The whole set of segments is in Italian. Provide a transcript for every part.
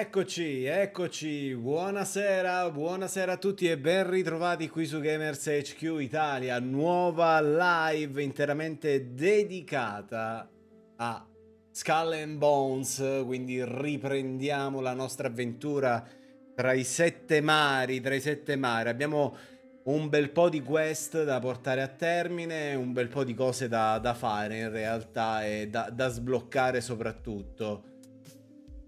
Eccoci, eccoci, buonasera, buonasera a tutti e ben ritrovati qui su Gamers HQ Italia, nuova live interamente dedicata a Skull and Bones, quindi riprendiamo la nostra avventura tra i sette mari, tra i sette mari, abbiamo un bel po' di quest da portare a termine, un bel po' di cose da, da fare in realtà e da, da sbloccare soprattutto.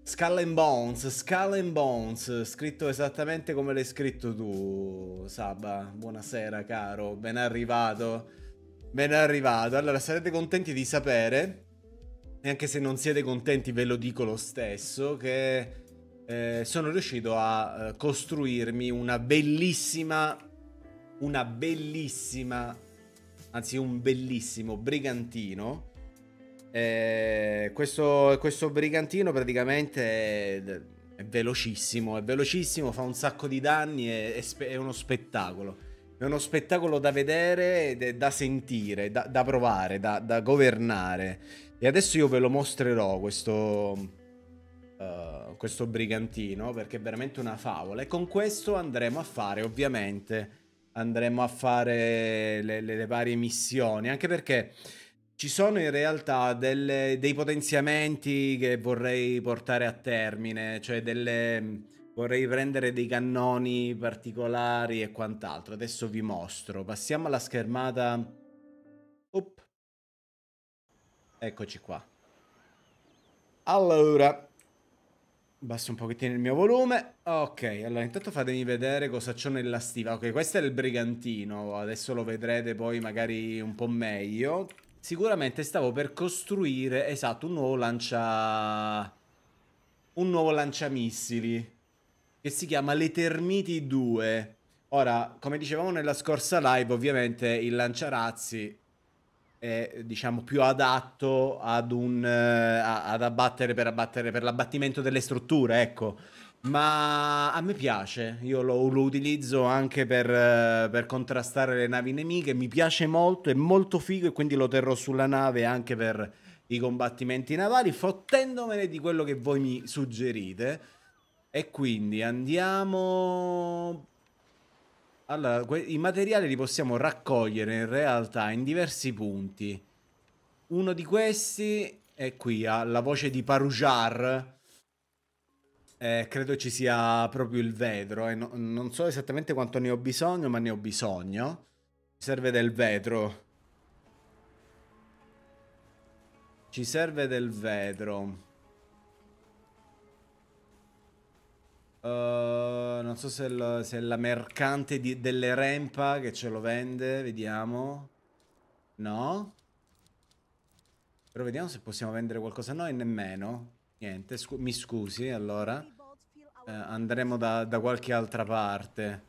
Skull and Bones, Skull and Bones, scritto esattamente come l'hai scritto tu, Saba. Buonasera, caro, ben arrivato. Ben arrivato. Allora, sarete contenti di sapere, e anche se non siete contenti ve lo dico lo stesso, che eh, sono riuscito a eh, costruirmi una bellissima, una bellissima, anzi un bellissimo brigantino eh, questo, questo, brigantino praticamente è, è, velocissimo, è velocissimo, fa un sacco di danni, è, è, spe- è uno spettacolo. È uno spettacolo da vedere, da sentire, da, da provare, da, da, governare. E adesso io ve lo mostrerò questo, uh, questo brigantino perché è veramente una favola. E con questo andremo a fare, ovviamente, andremo a fare le, le, le varie missioni. Anche perché ci sono in realtà delle, dei potenziamenti che vorrei portare a termine, cioè delle, mm, vorrei prendere dei cannoni particolari e quant'altro. Adesso vi mostro. Passiamo alla schermata... Up. Eccoci qua. Allora, Basso un pochettino il mio volume. Ok, allora intanto fatemi vedere cosa c'ho nella stiva. Ok, questo è il brigantino. Adesso lo vedrete poi magari un po' meglio. Sicuramente stavo per costruire, esatto, un nuovo lancia... Un nuovo lanciamissili. Che si chiama Le Termiti 2. Ora, come dicevamo nella scorsa live, ovviamente il lanciarazzi è, diciamo, più adatto ad un... Eh, ad abbattere per abbattere, per l'abbattimento delle strutture, ecco. Ma a me piace, io lo, lo utilizzo anche per, per, contrastare le navi nemiche, mi piace molto, è molto figo e quindi lo terrò sulla nave anche per i combattimenti navali, fottendomene di quello che voi mi suggerite. E quindi andiamo... Allora, i materiali li possiamo raccogliere in realtà in diversi punti. Uno di questi è qui, ha la voce di Parujar eh, credo ci sia proprio il vetro e eh. no, non so esattamente quanto ne ho bisogno, ma ne ho bisogno. Ci serve del vetro. Ci serve del vetro. Uh, non so se, la, se la mercante di, delle rempa che ce lo vende, vediamo. No? Però vediamo se possiamo vendere qualcosa noi, nemmeno. Niente, scu mi scusi allora. Eh, andremo da, da qualche altra parte.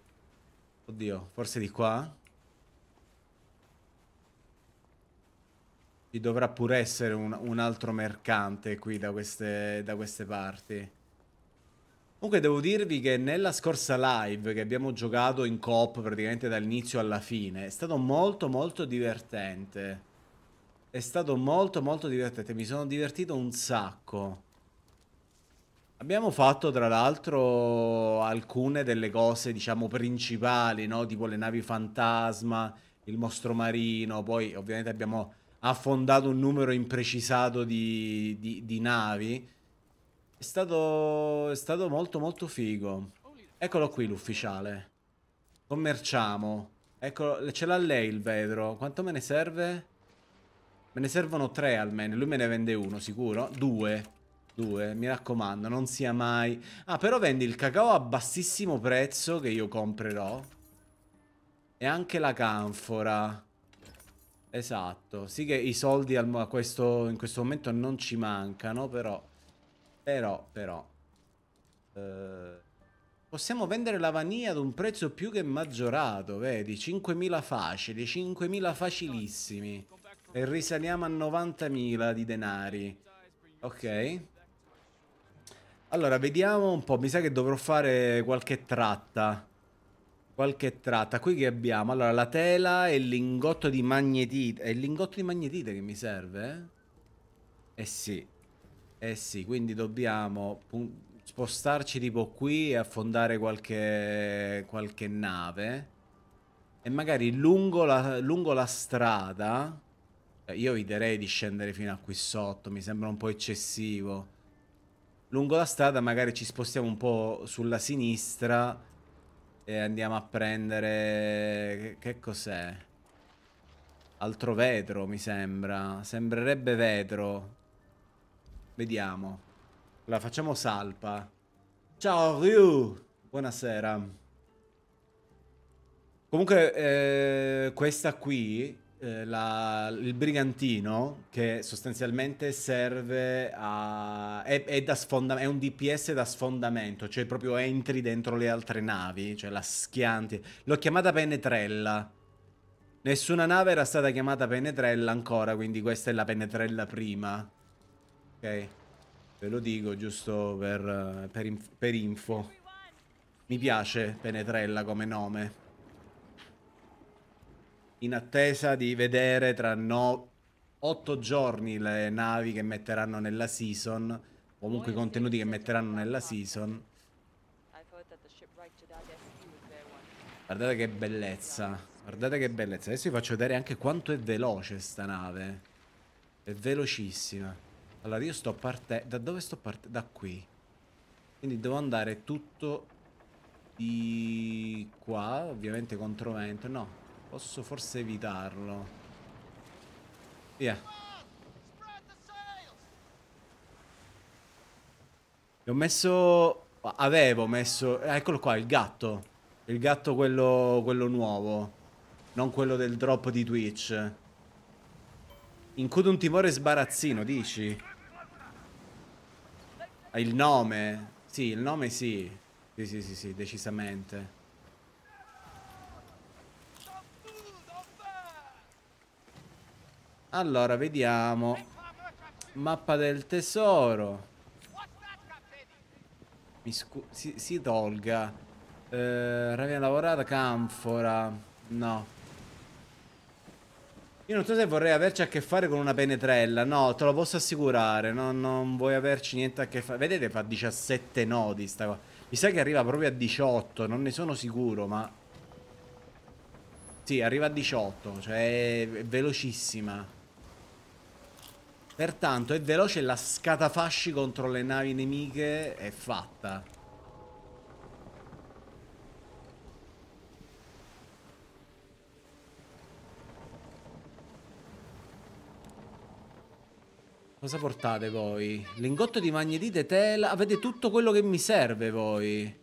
Oddio, forse di qua? Ci dovrà pure essere un, un altro mercante qui da queste, da queste, parti. Comunque devo dirvi che nella scorsa live che abbiamo giocato in coop praticamente dall'inizio alla fine è stato molto molto divertente. È stato molto molto divertente, mi sono divertito un sacco. Abbiamo fatto tra l'altro alcune delle cose diciamo principali, no? tipo le navi fantasma, il mostro marino, poi ovviamente abbiamo affondato un numero imprecisato di, di, di navi. È stato, è stato molto molto figo. Eccolo qui l'ufficiale. Commerciamo. Eccolo, ce l'ha lei il vetro. Quanto me ne serve? Me ne servono tre almeno. Lui me ne vende uno, sicuro. Due. 2, mi raccomando, non sia mai... Ah, però vendi il cacao a bassissimo prezzo che io comprerò. E anche la canfora. Esatto, sì che i soldi al... questo... in questo momento non ci mancano, però... Però, però... Eh... Possiamo vendere la vaniglia ad un prezzo più che maggiorato, vedi? 5.000 facili, 5.000 facilissimi. E risaliamo a 90.000 di denari. Ok. Allora, vediamo un po'. Mi sa che dovrò fare qualche tratta. Qualche tratta. Qui che abbiamo? Allora, la tela e il lingotto di magnetite. È il lingotto di magnetite che mi serve? Eh sì. Eh sì, quindi dobbiamo spostarci tipo qui e affondare qualche, qualche nave. E magari lungo la, lungo la strada... Eh, io eviterei di scendere fino a qui sotto, mi sembra un po' eccessivo lungo la strada magari ci spostiamo un po' sulla sinistra e andiamo a prendere... Che cos'è? Altro vetro, mi sembra. Sembrerebbe vetro. Vediamo. La facciamo salpa. Ciao Ryu! Buonasera. Comunque, eh, questa qui eh, la, il brigantino che sostanzialmente serve a... È, è, sfonda, è, un DPS da sfondamento, cioè proprio entri dentro le altre navi, cioè la schianti. L'ho chiamata penetrella. Nessuna nave era stata chiamata penetrella ancora, quindi questa è la penetrella prima. Ok? Ve lo dico giusto per, per, inf per info. Mi piace penetrella come nome in attesa di vedere tra no, 8 giorni le navi che metteranno nella season, comunque i contenuti che metteranno nella season. Guardate che bellezza, guardate che bellezza. Adesso vi faccio vedere anche quanto è veloce sta nave. È velocissima. Allora io sto partendo, da dove sto partendo? Da qui. Quindi devo andare tutto di qua, ovviamente contro vento, no. Posso forse evitarlo. Via. Gli ho messo... Avevo messo... Eccolo qua, il gatto. Il gatto quello, quello nuovo. Non quello del drop di Twitch. Incude un timore sbarazzino, dici? Ah, il nome. Sì, il nome sì. Sì, sì, sì, sì, decisamente. Allora, vediamo. Mappa del tesoro. Mi scu si, si tolga. Eh, ravena lavorata, canfora. No. Io non so se vorrei averci a che fare con una penetrella. No, te lo posso assicurare. No, non vuoi averci niente a che fare. Vedete, fa 17 nodi sta qua. Mi sa che arriva proprio a 18. Non ne sono sicuro, ma... Sì, arriva a 18. Cioè, è velocissima. Pertanto è veloce la scatafasci contro le navi nemiche è fatta. Cosa portate voi? Lingotto di magnetite, tela... Avete tutto quello che mi serve voi.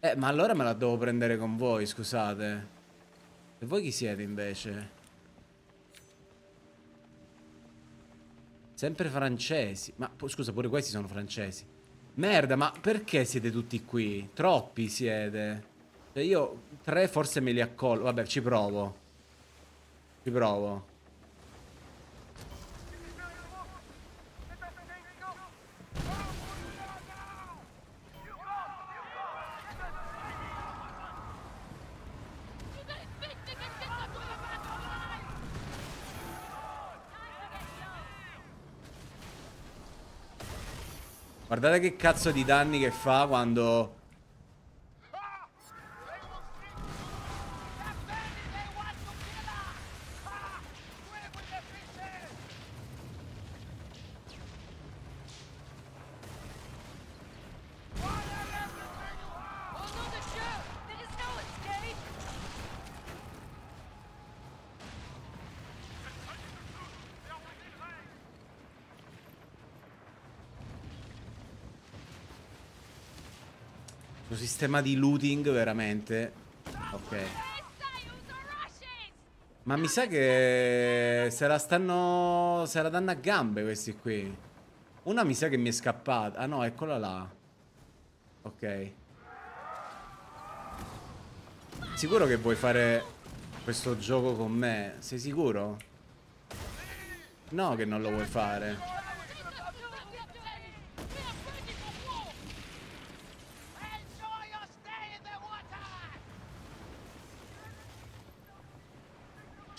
Eh, ma allora me la devo prendere con voi, scusate. E voi chi siete invece? Sempre francesi. Ma scusa, pure questi sono francesi. Merda, ma perché siete tutti qui? Troppi siete. Cioè io tre forse me li accollo. Vabbè, ci provo. Ci provo. Guardate che cazzo di danni che fa quando sistema di looting veramente Ok Ma mi sa che se la stanno... se la danno a gambe questi qui Una mi sa che mi è scappata Ah no, eccola là Ok Sicuro che vuoi fare questo gioco con me? Sei sicuro? No che non lo vuoi fare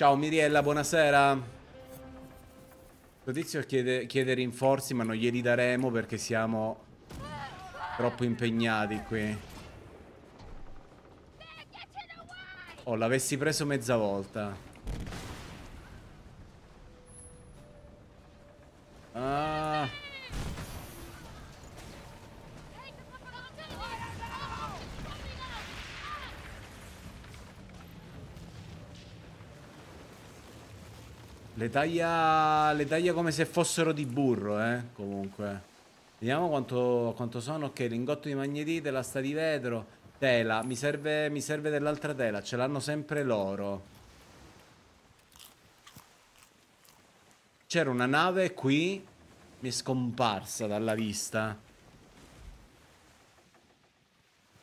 Ciao Miriella, buonasera. Questo tizio chiede, chiede rinforzi ma non glieli daremo perché siamo troppo impegnati qui. Oh, l'avessi preso mezza volta. Le taglia, le taglia come se fossero di burro, eh, comunque. Vediamo quanto, quanto sono. Ok, lingotto di magnetite, lasta di vetro, tela. Mi serve, mi serve dell'altra tela, ce l'hanno sempre loro. C'era una nave qui, mi è scomparsa dalla vista.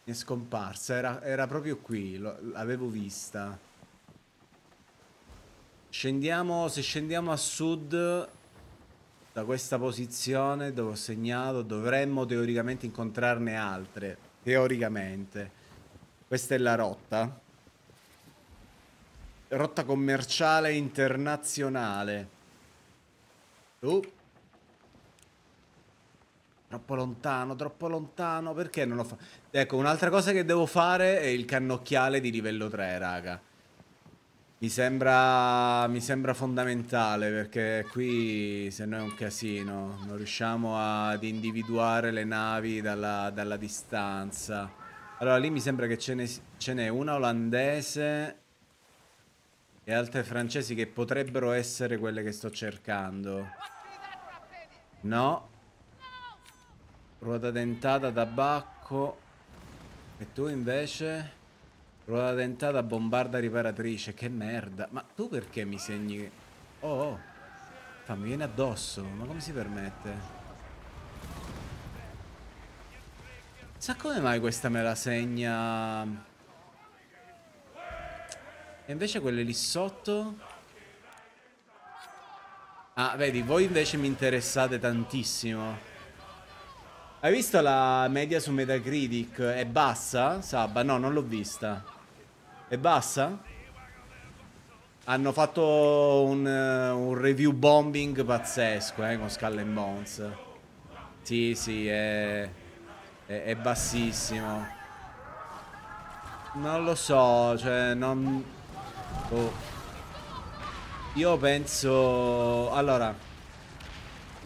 Mi è scomparsa, era, era proprio qui, l'avevo vista. Scendiamo, se scendiamo a sud da questa posizione dove ho segnato dovremmo teoricamente incontrarne altre, teoricamente. Questa è la rotta. Rotta commerciale internazionale. Uh. Troppo lontano, troppo lontano. Perché non ho fatto? Ecco, un'altra cosa che devo fare è il cannocchiale di livello 3, raga. Mi sembra, mi sembra, fondamentale perché qui se no è un casino, non riusciamo ad individuare le navi dalla, dalla distanza. Allora lì mi sembra che ce n'è una olandese e altre francesi che potrebbero essere quelle che sto cercando. No. Ruota dentata, tabacco. E tu invece? Ruota dentata, bombarda riparatrice. Che merda. Ma tu perché mi segni... Oh, oh. Fa, mi viene addosso. Ma come si permette? Sa come mai questa me la segna... E invece quelle lì sotto... Ah, vedi, voi invece mi interessate tantissimo. Hai visto la media su Metacritic? È bassa? Sabba? No, non l'ho vista è bassa? Hanno fatto un, eh, un review bombing pazzesco, eh, con Skull and Bones. Sì, sì, è, è, è bassissimo. Non lo so, cioè, non... Oh. Io penso... Allora,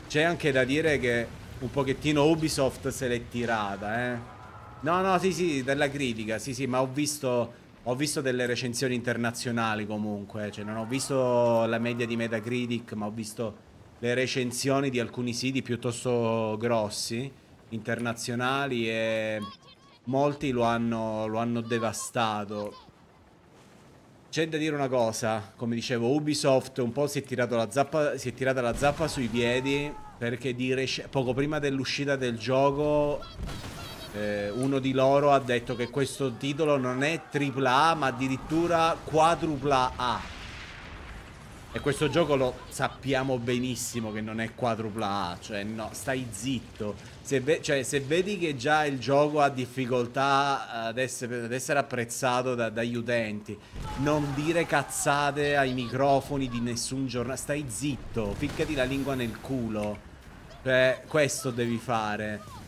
c'è anche da dire che un pochettino Ubisoft se l'è tirata, eh. No, no, sì, sì, della critica, sì, sì, ma ho visto ho visto delle recensioni internazionali comunque, cioè non ho visto la media di Metacritic, ma ho visto le recensioni di alcuni siti piuttosto grossi, internazionali, e molti lo hanno, lo hanno devastato. C'è da dire una cosa, come dicevo, Ubisoft un po' si è, la zappa, si è tirata la zappa sui piedi perché poco prima dell'uscita del gioco eh, uno di loro ha detto che questo titolo non è AAA ma addirittura quadrupla A. E questo gioco lo sappiamo benissimo che non è quadrupla A, cioè no, stai zitto. Se, ve cioè, se vedi che già il gioco ha difficoltà ad essere, ad essere apprezzato da, dagli utenti, non dire cazzate ai microfoni di nessun giornale, stai zitto, ficcati la lingua nel culo. Cioè, questo devi fare.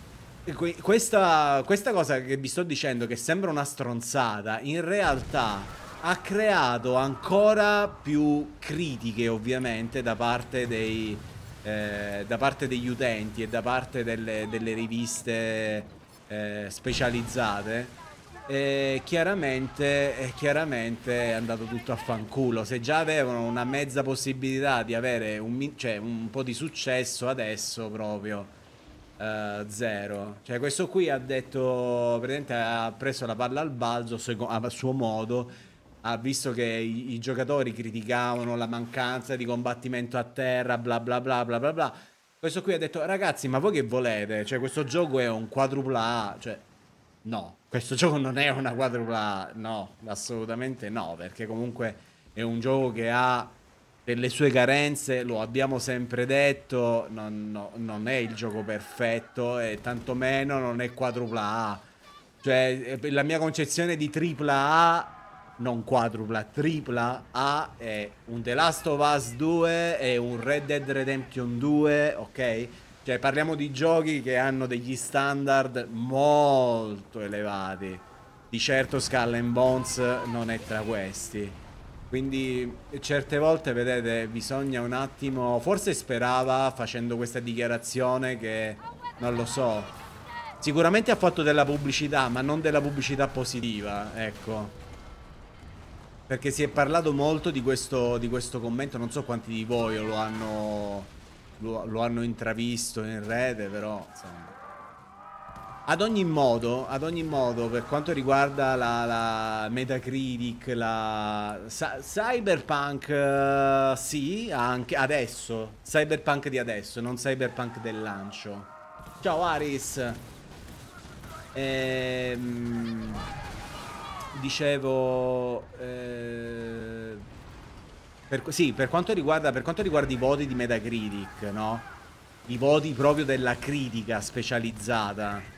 Questa, questa cosa che vi sto dicendo, che sembra una stronzata, in realtà ha creato ancora più critiche ovviamente da parte dei eh, da parte degli utenti e da parte delle, delle riviste eh, specializzate e chiaramente, chiaramente è andato tutto a fanculo se già avevano una mezza possibilità di avere un, cioè, un po' di successo adesso proprio Uh, zero. Cioè, questo qui ha detto, praticamente ha preso la palla al balzo a suo modo. Ha visto che i, i, giocatori criticavano la mancanza di combattimento a terra, bla bla bla bla bla bla. Questo qui ha detto, ragazzi, ma voi che volete? Cioè, questo gioco è un quadrupla A. Cioè, no, questo gioco non è una quadrupla A. No, assolutamente no, perché comunque è un gioco che ha per le sue carenze, lo abbiamo sempre detto, non, no, non è il gioco perfetto e tantomeno non è quadrupla A. Cioè, eh, la mia concezione di tripla A, non quadrupla, tripla A è un The Last of Us 2 e un Red Dead Redemption 2, ok? Cioè, parliamo di giochi che hanno degli standard molto elevati. Di certo Skull and Bones non è tra questi. Quindi certe volte, vedete, bisogna un attimo... Forse sperava, facendo questa dichiarazione, che... Non lo so. Sicuramente ha fatto della pubblicità, ma non della pubblicità positiva, ecco. Perché si è parlato molto di questo, di questo commento, non so quanti di voi lo hanno, lo, lo hanno intravisto in rete, però... Insomma. Ad ogni, modo, ad ogni modo, per quanto riguarda la, la Metacritic, la sa, Cyberpunk, uh, sì, anche adesso, Cyberpunk di adesso, non Cyberpunk del lancio. Ciao Aris. Ehm, dicevo... Eh, per, sì, per quanto, riguarda, per quanto riguarda i voti di Metacritic, no? I voti proprio della critica specializzata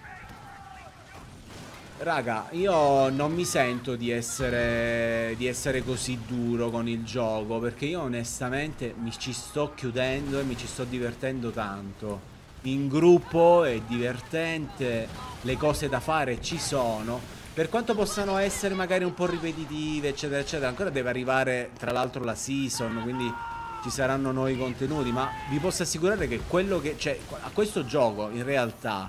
Raga, io non mi sento di essere, di essere così duro con il gioco perché io onestamente mi ci sto chiudendo e mi ci sto divertendo tanto. In gruppo è divertente, le cose da fare ci sono. Per quanto possano essere magari un po' ripetitive, eccetera, eccetera, ancora deve arrivare tra l'altro la season, quindi ci saranno nuovi contenuti, ma vi posso assicurare che quello che... Cioè, a questo gioco in realtà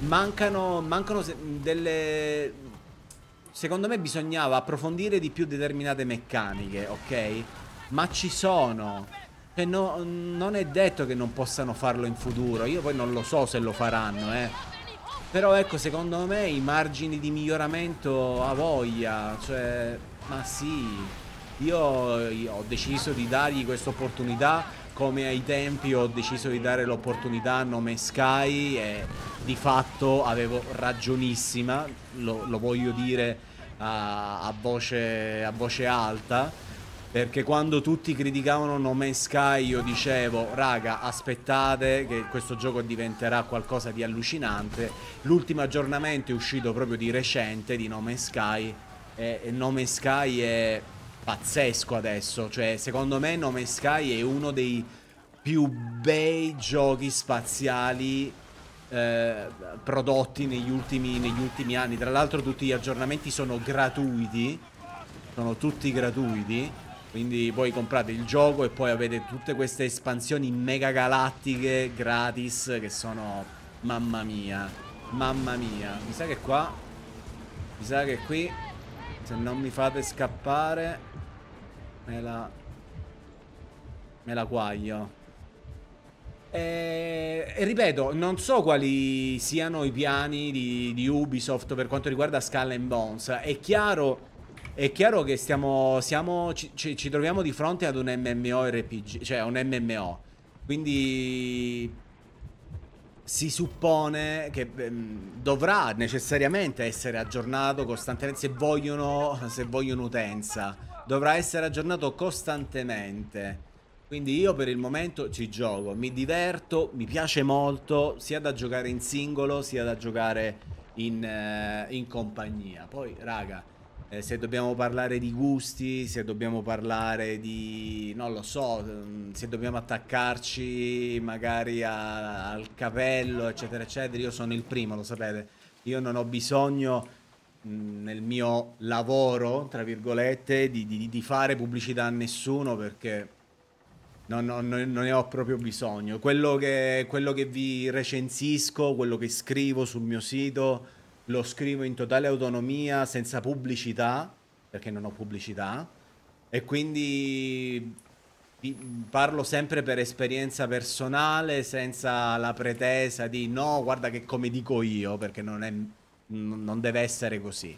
mancano, mancano delle... Secondo me bisognava approfondire di più determinate meccaniche, ok? Ma ci sono. E cioè, no, non è detto che non possano farlo in futuro. Io poi non lo so se lo faranno, eh. Però ecco, secondo me i margini di miglioramento a voglia. Cioè, ma sì. Io, io ho deciso di dargli questa opportunità come ai tempi ho deciso di dare l'opportunità a nome Sky e di fatto avevo ragionissima, lo, lo voglio dire a, a, voce, a voce alta, perché quando tutti criticavano nome Sky io dicevo raga aspettate che questo gioco diventerà qualcosa di allucinante. L'ultimo aggiornamento è uscito proprio di recente di nome Sky e, e No Sky è pazzesco adesso. Cioè, secondo me Nome Sky è uno dei più bei giochi spaziali eh, prodotti negli ultimi, negli ultimi anni. Tra l'altro tutti gli aggiornamenti sono gratuiti. Sono tutti gratuiti. Quindi voi comprate il gioco e poi avete tutte queste espansioni mega galattiche gratis che sono... Mamma mia. Mamma mia. Mi sa che qua... Mi sa che qui... Se non mi fate scappare... Me la... Me la guaglio. E, e, ripeto, non so quali siano i piani di, di Ubisoft per quanto riguarda Skull and Bones. È chiaro... È chiaro che stiamo, siamo, ci, ci, troviamo di fronte ad un MMORPG, cioè un MMO. Quindi si suppone che ehm, dovrà necessariamente essere aggiornato costantemente se vogliono, se vogliono utenza dovrà essere aggiornato costantemente. Quindi io per il momento ci gioco, mi diverto, mi piace molto, sia da giocare in singolo, sia da giocare in, eh, in compagnia. Poi, raga, eh, se dobbiamo parlare di gusti, se dobbiamo parlare di... non lo so, mm, se dobbiamo attaccarci magari a, al capello, eccetera, eccetera, io sono il primo, lo sapete. Io non ho bisogno nel mio lavoro, tra virgolette, di, di, di fare pubblicità a nessuno perché non, non, non, ne ho proprio bisogno. Quello che, quello che vi recensisco, quello che scrivo sul mio sito, lo scrivo in totale autonomia, senza pubblicità, perché non ho pubblicità, e quindi parlo sempre per esperienza personale, senza la pretesa di no, guarda che come dico io, perché non è n- non deve essere così.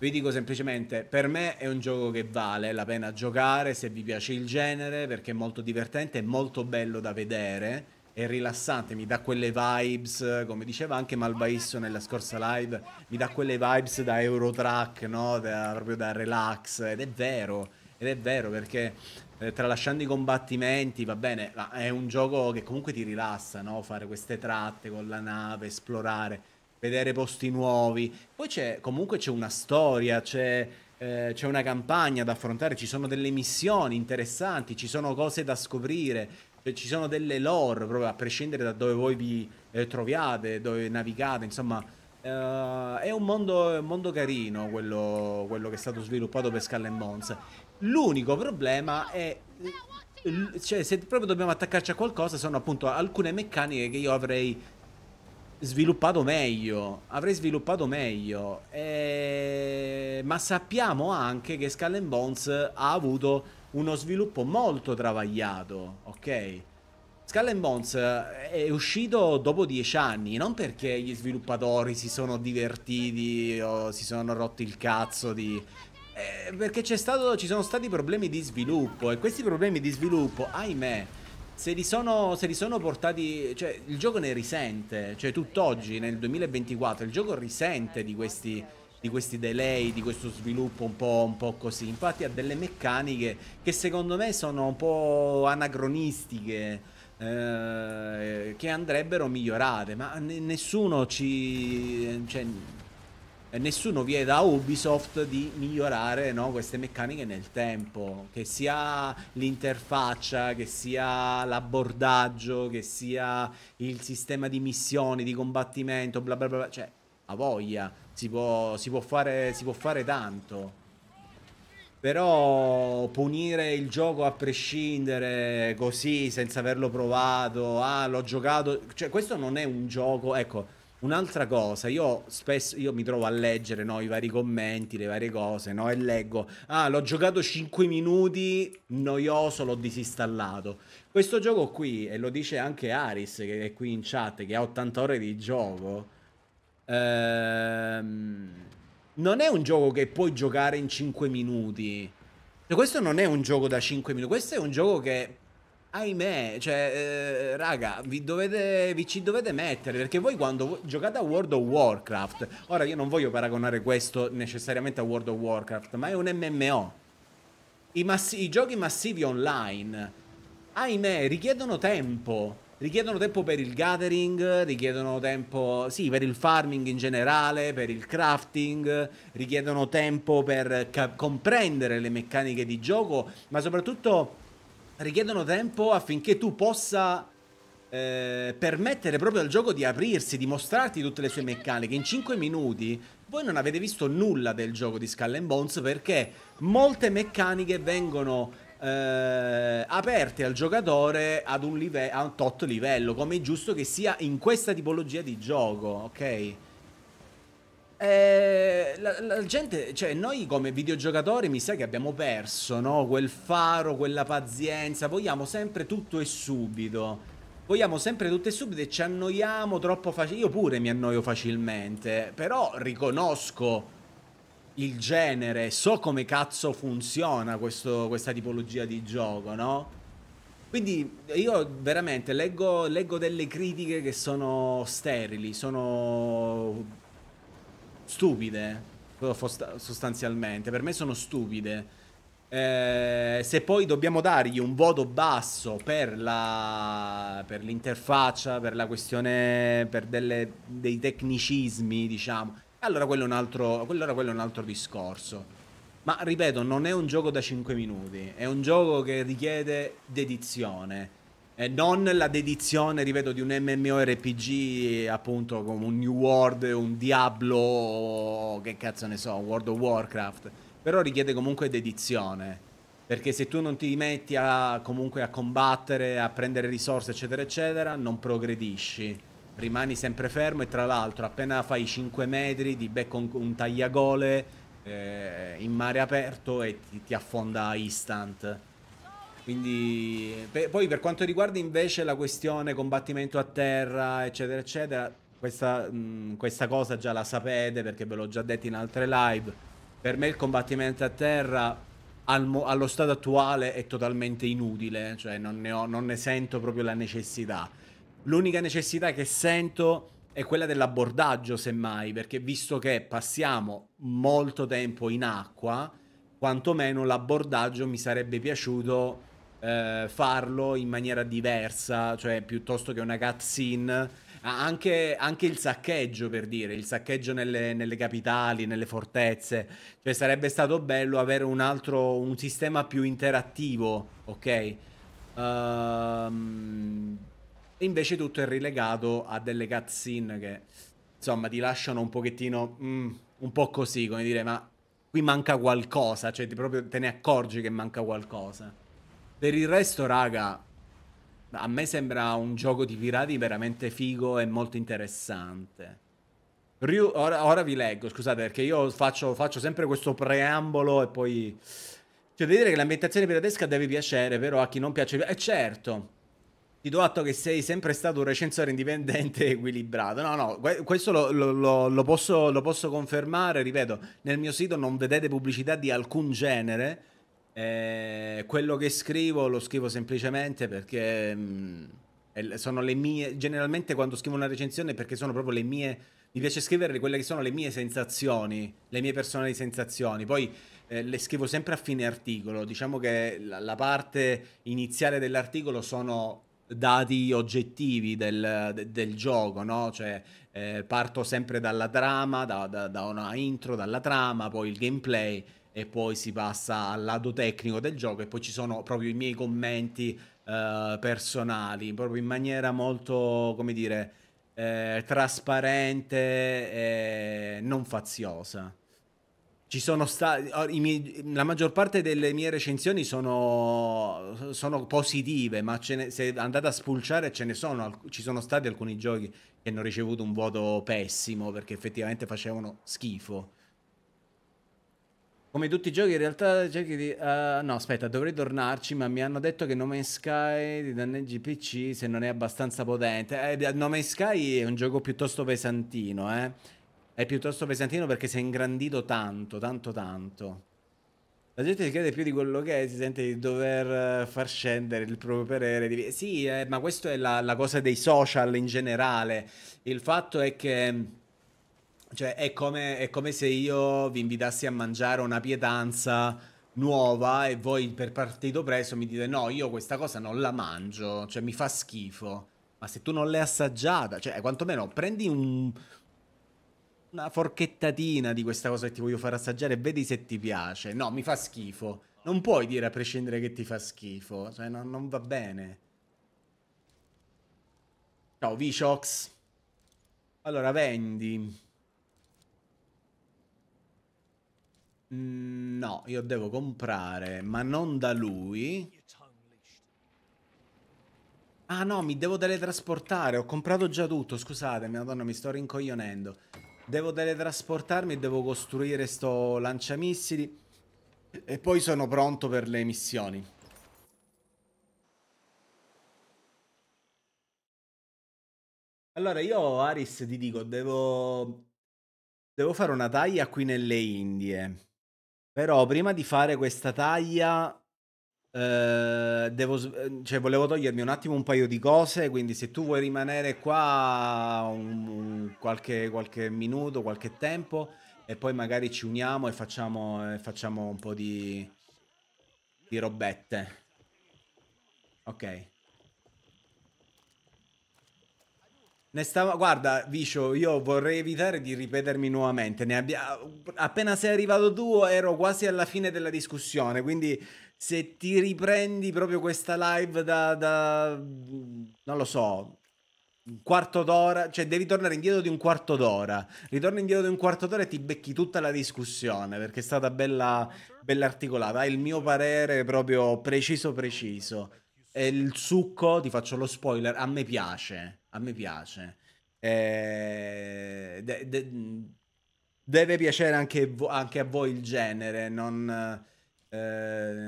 Vi dico semplicemente, per me è un gioco che vale la pena giocare se vi piace il genere, perché è molto divertente, è molto bello da vedere, è rilassante, mi dà quelle vibes, come diceva anche Malvaisso nella scorsa live, mi dà quelle vibes da Eurotrack, no? Da, proprio da relax, ed è vero, ed è vero perché eh, tralasciando i combattimenti, va bene, ma è un gioco che comunque ti rilassa, no? Fare queste tratte con la nave, esplorare vedere posti nuovi. Poi c'è, comunque c'è una storia, c'è, eh, c'è una campagna da affrontare, ci sono delle missioni interessanti, ci sono cose da scoprire, eh, ci sono delle lore, proprio a prescindere da dove voi vi eh, troviate, dove navigate, insomma... Uh, è, un mondo, un mondo, carino quello, quello, che è stato sviluppato per Skull Bones. L'unico problema è. Cioè, se proprio dobbiamo attaccarci a qualcosa, sono appunto alcune meccaniche che io avrei sviluppato meglio, avrei sviluppato meglio, e... Eh, ma sappiamo anche che Skull Bones ha avuto uno sviluppo molto travagliato, ok? Skull Bones eh, è uscito dopo dieci anni, non perché gli sviluppatori si sono divertiti o si sono rotti il cazzo di... Eh, perché stato, ci sono stati problemi di sviluppo e questi problemi di sviluppo, ahimè, se li, sono, se li sono, portati, cioè il gioco ne risente, cioè tutt'oggi nel 2024 il gioco risente di questi, di questi delay, di questo sviluppo un po', un po', così, infatti ha delle meccaniche che secondo me sono un po' anacronistiche, eh, che andrebbero migliorate, ma nessuno ci... Cioè, nessuno vieta a Ubisoft di migliorare no, queste meccaniche nel tempo, che sia l'interfaccia, che sia l'abbordaggio, che sia il sistema di missioni, di combattimento, bla bla bla, cioè a voglia, si può, si può, fare, si può fare tanto. Però punire il gioco a prescindere così, senza averlo provato, ah l'ho giocato, cioè questo non è un gioco, ecco, Un'altra cosa, io spesso io mi trovo a leggere no, i vari commenti, le varie cose, no, e leggo, ah, l'ho giocato 5 minuti, noioso, l'ho disinstallato. Questo gioco qui, e lo dice anche Aris, che è qui in chat, che ha 80 ore di gioco, ehm, non è un gioco che puoi giocare in 5 minuti. Cioè, questo non è un gioco da 5 minuti, questo è un gioco che ahimè, cioè, eh, raga, vi, dovete, vi, ci dovete mettere, perché voi quando giocate a World of Warcraft, ora io non voglio paragonare questo necessariamente a World of Warcraft, ma è un MMO. I, massi i giochi massivi online, ahimè, richiedono tempo. Richiedono tempo per il gathering, richiedono tempo, sì, per il farming in generale, per il crafting, richiedono tempo per comprendere le meccaniche di gioco, ma soprattutto richiedono tempo affinché tu possa eh, permettere proprio al gioco di aprirsi, di mostrarti tutte le sue meccaniche. In 5 minuti voi non avete visto nulla del gioco di Skull and Bones perché molte meccaniche vengono eh, aperte al giocatore ad un, live- a un tot livello, come è giusto che sia in questa tipologia di gioco, ok? Eh, la, la, gente, cioè noi come videogiocatori mi sa che abbiamo perso no? quel faro, quella pazienza, vogliamo sempre tutto e subito. Vogliamo sempre tutto e subito e ci annoiamo troppo facilmente. Io pure mi annoio facilmente, però riconosco il genere, so come cazzo funziona questo, questa tipologia di gioco, no? Quindi io veramente leggo, leggo delle critiche che sono sterili, sono stupide sostanzialmente, per me sono stupide. Eh, se poi dobbiamo dargli un voto basso per, la, per l'interfaccia, per la questione, per delle, dei tecnicismi, diciamo, allora quello, è un altro, allora quello, è un altro, discorso. Ma ripeto, non è un gioco da 5 minuti, è un gioco che richiede dedizione eh, non la dedizione, ripeto, di un MMORPG appunto come un New World, un Diablo, che cazzo ne so, World of Warcraft, però richiede comunque dedizione. Perché se tu non ti metti a, comunque a combattere, a prendere risorse, eccetera, eccetera, non progredisci. Rimani sempre fermo e tra l'altro appena fai 5 metri di becco un, un tagliagole eh, in mare aperto e ti, ti affonda instant. Quindi, per, poi per quanto riguarda invece la questione combattimento a terra, eccetera, eccetera, questa, mh, mhmm, questa cosa già la sapete perché ve l'ho già detto in altre live. Per me il combattimento a terra al allo stato attuale è totalmente inutile, cioè non ne, ho, non ne sento proprio la necessità. L'unica necessità che sento è quella dell'abbordaggio, semmai, perché visto che passiamo molto tempo in acqua, quantomeno l'abbordaggio mi sarebbe piaciuto eh, farlo in maniera diversa, cioè piuttosto che una cutscene. Anche, anche, il saccheggio, per dire, il saccheggio nelle, nelle, capitali, nelle fortezze. Cioè, sarebbe stato bello avere un altro, un sistema più interattivo, ok? Um, invece tutto è rilegato a delle cutscene che, insomma, ti lasciano un pochettino, mm, un po' così, come dire, ma qui manca qualcosa, cioè proprio te ne accorgi che manca qualcosa. Per il resto, raga, a me sembra un gioco di pirati veramente figo e molto interessante. Ryu, ora, ora, vi leggo, scusate, perché io faccio, faccio sempre questo preambolo e poi... Cioè, devi dire che l'ambientazione piratesca deve piacere, però a chi non piace... Eh certo, ti do atto che sei sempre stato un recensore indipendente e equilibrato. No, no, questo lo, lo, lo, posso, lo posso confermare, ripeto, nel mio sito non vedete pubblicità di alcun genere eh, quello che scrivo lo scrivo semplicemente perché mh, mm, sono le mie. Generalmente quando scrivo una recensione perché sono proprio le mie. Mi piace scrivere quelle che sono le mie sensazioni, le mie personali sensazioni. Poi eh, le scrivo sempre a fine articolo. Diciamo che la, la parte iniziale dell'articolo sono dati oggettivi del, de, del gioco, no? Cioè, eh, parto sempre dalla trama, da, da, da una intro, dalla trama, poi il gameplay e poi si passa al lato tecnico del gioco e poi ci sono proprio i miei commenti eh, personali, proprio in maniera molto, come dire, eh, trasparente e non faziosa. Ci sono stati, la maggior parte delle mie recensioni sono, sono positive, ma ne, se andate a spulciare ce ne sono, ci sono stati alcuni giochi che hanno ricevuto un voto pessimo perché effettivamente facevano schifo come tutti i giochi, in realtà cerchi di. Uh, no, aspetta, dovrei tornarci, ma mi hanno detto che No Man's Sky ti danneggi PC se non è abbastanza potente. Eh, no Man's Sky è un gioco piuttosto pesantino, eh. È piuttosto pesantino perché si è ingrandito tanto, tanto, tanto. La gente si chiede più di quello che è, si sente di dover eh, far scendere il proprio parere. Di... Sì, eh, ma questa è la, la cosa dei social in generale. Il fatto è che cioè, è come, è come se io vi invitassi a mangiare una pietanza nuova e voi per partito preso mi dite no, io questa cosa non la mangio, cioè mi fa schifo. Ma se tu non l'hai assaggiata, cioè eh, quantomeno prendi un, una forchettatina di questa cosa che ti voglio far assaggiare e vedi se ti piace. No, mi fa schifo. Non puoi dire a prescindere che ti fa schifo, cioè non, non va bene. Ciao Viciox. Allora, vendi. Mm, no, io devo comprare, ma non da lui. Ah no, mi devo teletrasportare, ho comprato già tutto, scusatemi, madonna, mi sto rincoglionendo. Devo teletrasportarmi e devo costruire sto lanciamissili. E poi sono pronto per le missioni. Allora, io Aris ti dico, devo... Devo fare una taglia qui nelle Indie. Però prima di fare questa taglia, eh, devo, ehm, cioè, volevo togliermi un attimo un paio di cose, quindi se tu vuoi rimanere qua un, un, qualche, qualche minuto, qualche tempo, e poi magari ci uniamo e facciamo, eh, facciamo un po' di, di robette. Ok. Ne stavo, guarda, Vicio, io vorrei evitare di ripetermi nuovamente. Abbia, appena sei arrivato tu, ero quasi alla fine della discussione. Quindi, se ti riprendi proprio questa live da, da non lo so, un quarto d'ora, cioè devi tornare indietro di un quarto d'ora. Ritorna indietro di un quarto d'ora e ti becchi tutta la discussione perché è stata bella, bella articolata. Hai il mio parere proprio preciso, preciso. E il succo, ti faccio lo spoiler, a me piace a me piace. Eh, de- de- deve piacere anche, vo- anche, a voi il genere, non... Eh,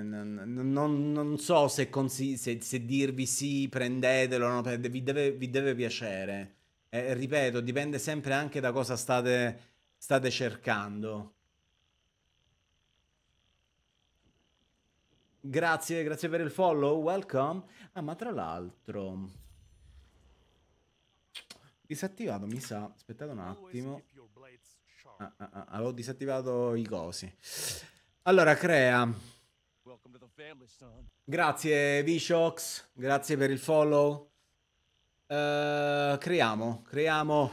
non, non, non, so se, consi- se, se, dirvi sì, prendetelo, no, vi, deve, vi, deve, piacere. Eh, ripeto, dipende sempre anche da cosa state, state cercando. Grazie, grazie per il follow, welcome. Ah, ma tra l'altro... Disattivato, mi sa. Aspettate un attimo. Ah, ah, ah, avevo disattivato i cosi. Allora, crea. Grazie, Vishox. Grazie per il follow. Uh, creiamo, creiamo.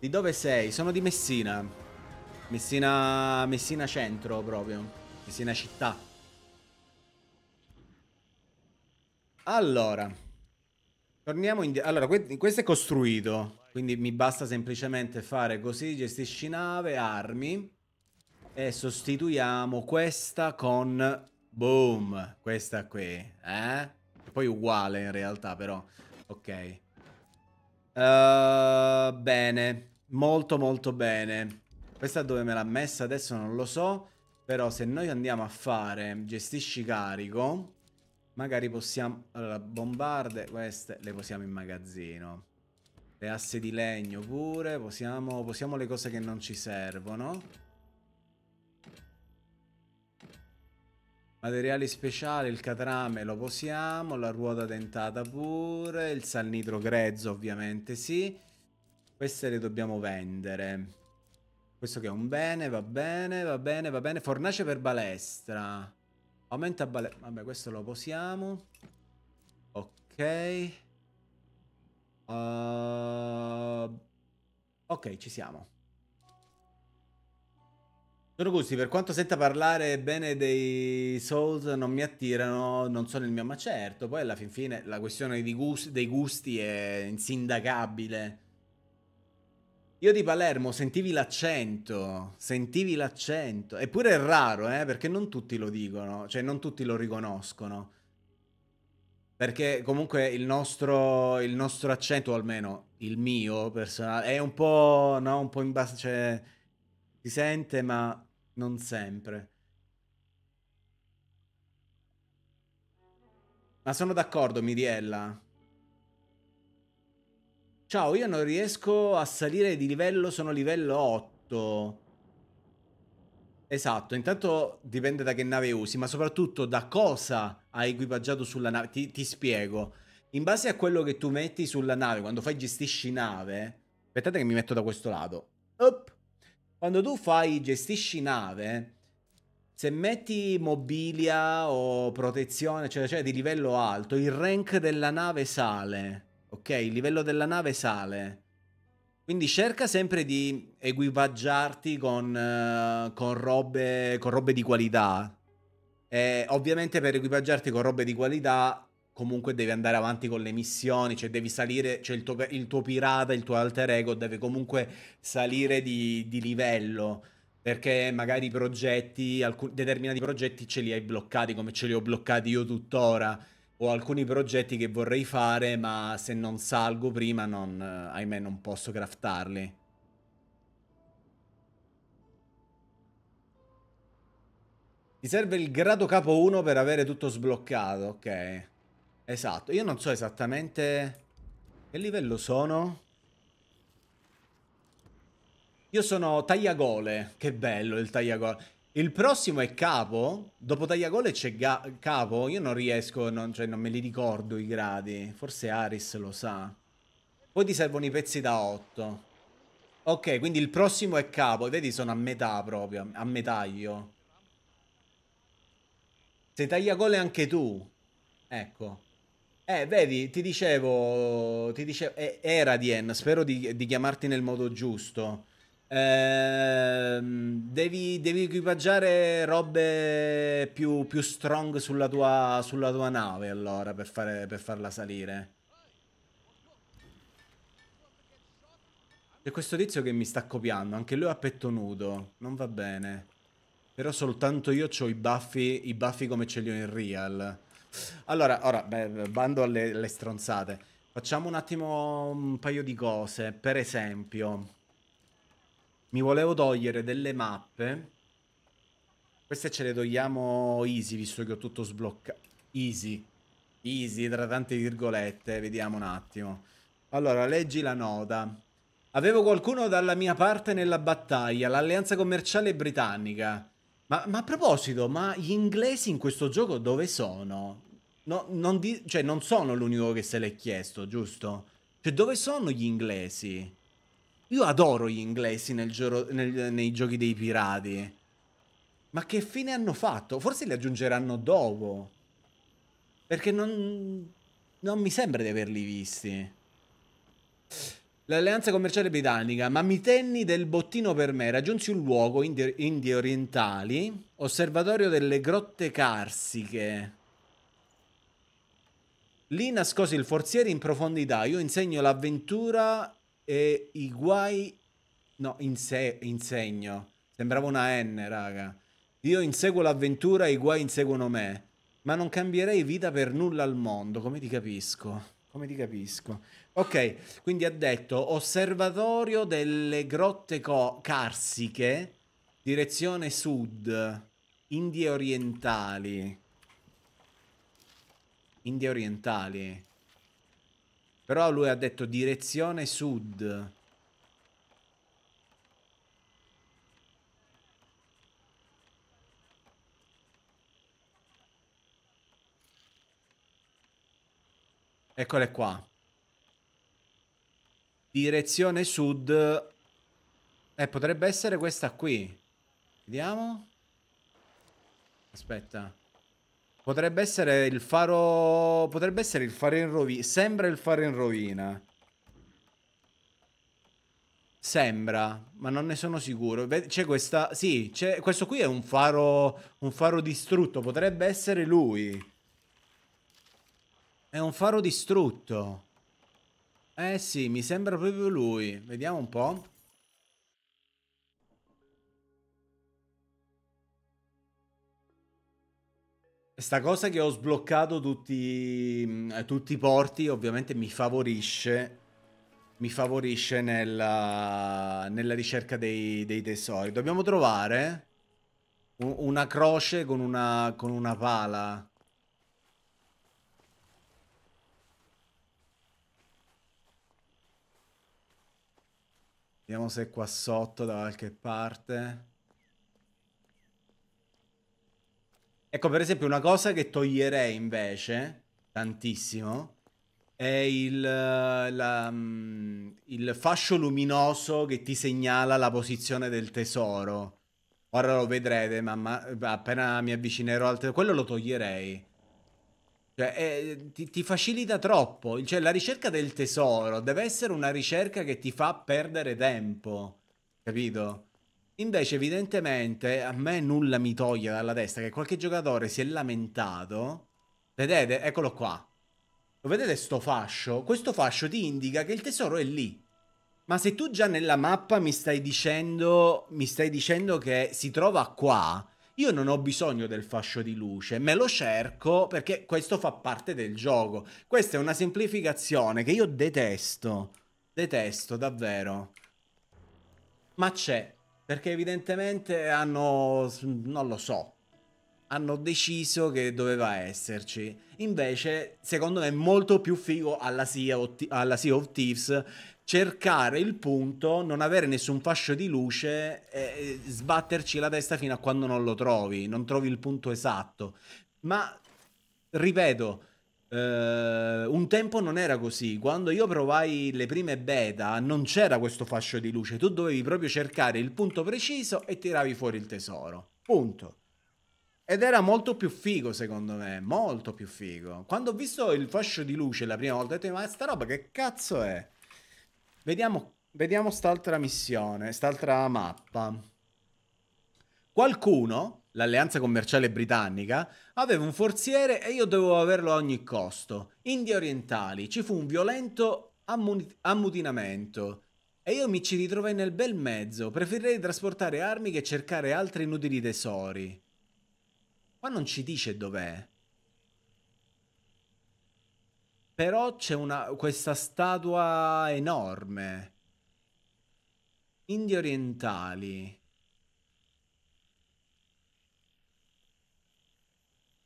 Di dove sei? Sono di Messina. Messina, Messina centro proprio. Messina città. Allora. Torniamo indietro. Allora, questo è costruito, quindi mi basta semplicemente fare così, gestisci nave, armi, e sostituiamo questa con... Boom! Questa qui, eh? Che poi uguale in realtà, però. Ok. Uh, bene. Molto, molto bene. Questa dove me l'ha messa adesso non lo so, però se noi andiamo a fare gestisci carico... Magari possiamo... Allora, bombarde, queste le posiamo in magazzino. Le asse di legno pure, posiamo, posiamo le cose che non ci servono. Materiali speciali, il catrame lo posiamo, la ruota dentata pure, il salnitro grezzo ovviamente sì. Queste le dobbiamo vendere. Questo che è un bene, va bene, va bene, va bene. Fornace per balestra. Aumenta balè. Vabbè, questo lo posiamo. Ok. Uh... Ok, ci siamo. Sono gusti, per quanto senta parlare bene dei Souls non mi attirano, non sono il mio, ma certo, poi alla fin fine la questione gusti, dei gusti è insindacabile. Io di Palermo sentivi l'accento, sentivi l'accento. Eppure è raro, eh, perché non tutti lo dicono, cioè non tutti lo riconoscono. Perché comunque il nostro, il nostro accento, o almeno il mio personale, è un po', no, un po' in basso, cioè si sente ma non sempre. Ma sono d'accordo, Miriella. Ciao, io non riesco a salire di livello, sono livello 8. Esatto, intanto dipende da che nave usi, ma soprattutto da cosa hai equipaggiato sulla nave. Ti, ti spiego. In base a quello che tu metti sulla nave, quando fai gestisci nave... Aspettate che mi metto da questo lato. Up. Quando tu fai gestisci nave, se metti mobilia o protezione, cioè, eccetera, cioè, di livello alto, il rank della nave sale. Ok, il livello della nave sale. Quindi cerca sempre di equipaggiarti con, uh, con, robe, con robe di qualità. E ovviamente per equipaggiarti con robe di qualità comunque devi andare avanti con le missioni, cioè devi salire, cioè il tuo, il tuo pirata, il tuo alter ego deve comunque salire di, di livello, perché magari i progetti, alcun, determinati progetti ce li hai bloccati come ce li ho bloccati io tuttora ho alcuni progetti che vorrei fare, ma se non salgo prima, non, eh, ahimè, non posso craftarli. Ti serve il grado capo 1 per avere tutto sbloccato, ok. Esatto, io non so esattamente che livello sono. Io sono tagliagole, che bello il tagliagole. Il prossimo è Capo. Dopo Tagliagole c'è Capo. Io non riesco, non, cioè non me li ricordo i gradi. Forse Aris lo sa. Poi ti servono i pezzi da 8. Ok, quindi il prossimo è Capo. Vedi, sono a metà proprio, a metaglio. io. Sei Tagliagole anche tu. Ecco. Eh, vedi, ti dicevo, ti dicevo, eh, Eradien, spero di, di chiamarti nel modo giusto. Ehm, devi, devi, equipaggiare robe più, più strong sulla tua, sulla tua, nave allora per, fare, per farla salire. C'è questo tizio che mi sta copiando, anche lui ha petto nudo, non va bene. Però soltanto io ho i baffi, i baffi come ce li ho in real. Allora, ora, beh, bando alle, alle stronzate. Facciamo un attimo un paio di cose. Per esempio, mi volevo togliere delle mappe. Queste ce le togliamo easy, visto che ho tutto sbloccato. Easy. Easy, tra tante virgolette. Vediamo un attimo. Allora, leggi la nota. Avevo qualcuno dalla mia parte nella battaglia, l'alleanza commerciale britannica. Ma, ma, a proposito, ma gli inglesi in questo gioco dove sono? No, non cioè, non sono l'unico che se l'è chiesto, giusto? Cioè, dove sono gli inglesi? Io adoro gli inglesi nel giro, nel, nei giochi dei pirati. Ma che fine hanno fatto? Forse li aggiungeranno dopo. Perché non... Non mi sembra di averli visti. L'alleanza commerciale britannica, ma mi tenni del bottino per me, raggiunsi un luogo indie, indie orientali, osservatorio delle grotte carsiche. Lì nascosi il forziere in profondità, io insegno l'avventura e i guai... No, inse... insegno. Sembrava una N, raga. Io inseguo l'avventura e i guai inseguono me. Ma non cambierei vita per nulla al mondo, come ti capisco? Come ti capisco? Ok, quindi ha detto osservatorio delle grotte carsiche, direzione sud, Indie orientali. Indie orientali. Però lui ha detto direzione sud. Eccole qua. Direzione sud. Eh, potrebbe essere questa qui. Vediamo. Aspetta. Potrebbe essere il faro... Potrebbe essere il fare in rovina. Sembra il fare in rovina. Sembra, ma non ne sono sicuro. C'è questa... Sì, questo qui è un faro... Un faro distrutto. Potrebbe essere lui. È un faro distrutto. Eh sì, mi sembra proprio lui. Vediamo un po'. Sta cosa che ho sbloccato tutti, tutti i porti ovviamente mi favorisce mi favorisce nella, nella ricerca dei, dei, tesori. Dobbiamo trovare una croce con una, con una pala. Vediamo se è qua sotto da qualche parte. Ecco, per esempio, una cosa che toglierei invece tantissimo è il, eh, la, mm, il fascio luminoso che ti segnala la posizione del tesoro. Ora lo vedrete, ma appena mi avvicinerò al tesoro, quello lo toglierei. Cioè, eh, ti, ti, facilita troppo. Cioè, la ricerca del tesoro deve essere una ricerca che ti fa perdere tempo. Capito? Invece, evidentemente, a me nulla mi toglie dalla testa che qualche giocatore si è lamentato. Vedete? Eccolo qua. Lo vedete sto fascio? Questo fascio ti indica che il tesoro è lì. Ma se tu già nella mappa mi stai dicendo, mi stai dicendo che si trova qua, io non ho bisogno del fascio di luce, me lo cerco perché questo fa parte del gioco. Questa è una semplificazione che io detesto. Detesto, davvero. Ma c'è. Perché evidentemente hanno... non lo so. Hanno deciso che doveva esserci. Invece, secondo me, è molto più figo alla Sea, alla sea of Thieves cercare il punto, non avere nessun fascio di luce e sbatterci la testa fino a quando non lo trovi, non trovi il punto esatto. Ma, ripeto, Uh, un tempo non era così, quando io provai le prime beta non c'era questo fascio di luce, tu dovevi proprio cercare il punto preciso e tiravi fuori il tesoro. Punto. Ed era molto più figo secondo me, molto più figo. Quando ho visto il fascio di luce la prima volta ho detto ma sta roba che cazzo è? Vediamo, vediamo st'altra missione, st'altra mappa. Qualcuno l'alleanza commerciale britannica, aveva un forziere e io dovevo averlo a ogni costo. Indie orientali, ci fu un violento ammun- ammutinamento. E io mi ci ritrovai nel bel mezzo, preferirei trasportare armi che cercare altri inutili tesori. Qua non ci dice dov'è. Però c'è una, questa statua enorme. Indie orientali.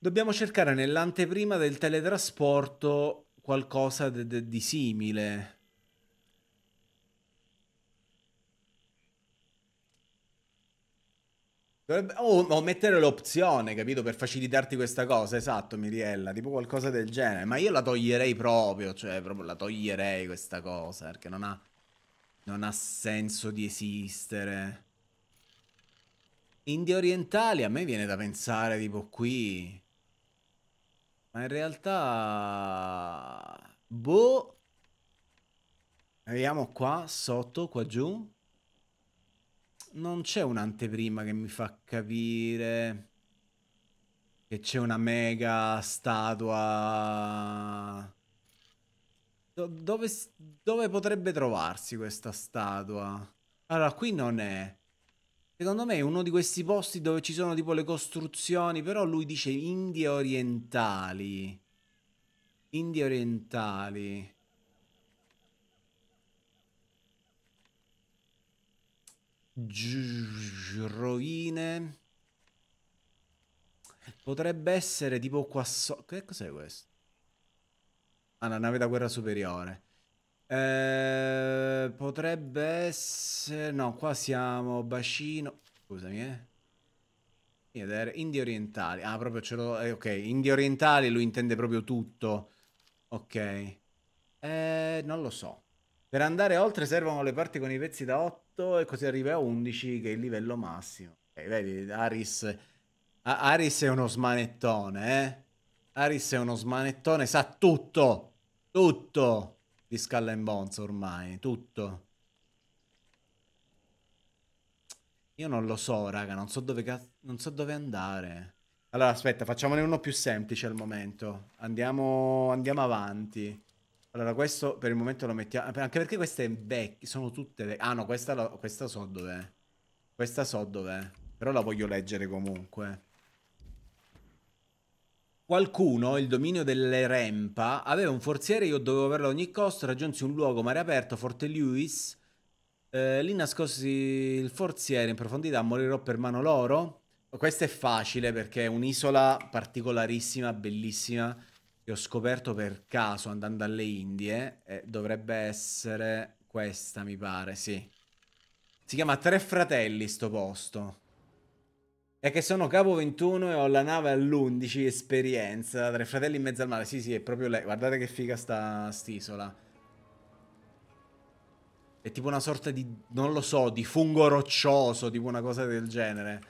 Dobbiamo cercare nell'anteprima del teletrasporto qualcosa de- de- di simile. O, o, mettere l'opzione, capito? Per facilitarti questa cosa, esatto, Miriella, tipo qualcosa del genere. Ma io la toglierei proprio, cioè proprio la toglierei questa cosa, perché non ha, non ha senso di esistere. Indie orientali a me viene da pensare tipo qui... Ma in realtà... Boh... Vediamo qua, sotto, qua giù. Non c'è un'anteprima che mi fa capire che c'è una mega statua... Do dove, dove potrebbe trovarsi questa statua? Allora, qui non è. Secondo me è uno di questi posti dove ci sono tipo le costruzioni, però lui dice Indie orientali. Indie orientali. Gi rovine. Potrebbe essere tipo qua sotto. Che cos'è questo? Ah, la nave da guerra superiore. Eh, potrebbe essere... No, qua siamo bacino... Scusami, eh. Indie orientali. Ah, proprio ce l'ho... Eh, ok, indie orientali lui intende proprio tutto. Ok. Eh, non lo so. Per andare oltre servono le parti con i pezzi da 8 e così arrivi a 11 che è il livello massimo. Ok, vedi, Aris... A Aris è uno smanettone, eh? Aris è uno smanettone, sa tutto! Tutto! di Skull and Bones ormai, tutto. Io non lo so, raga, non so dove, non so dove andare. Allora, aspetta, facciamone uno più semplice al momento. Andiamo, andiamo avanti. Allora, questo per il momento lo mettiamo... Eh, anche perché queste vecchie, sono tutte vecchie. Ah, no, questa, lo, questa so dov'è. Questa so dov'è. Però la voglio leggere comunque. Qualcuno, il dominio delle Rempa, aveva un forziere, io dovevo averlo a ogni costo, raggiunsi un luogo mare aperto, Forte Lewis, eh, lì nascosi il forziere in profondità, morirò per mano loro. Questa è facile perché è un'isola particolarissima, bellissima, che ho scoperto per caso andando alle Indie. Eh, dovrebbe essere questa, mi pare, sì. Si chiama Tre Fratelli sto posto. È che sono capo 21 e ho la nave all'11 esperienza. Tre fratelli in mezzo al mare. Sì, sì, è proprio lei. Guardate che figa sta st'isola. È tipo una sorta di, non lo so, di fungo roccioso, tipo una cosa del genere.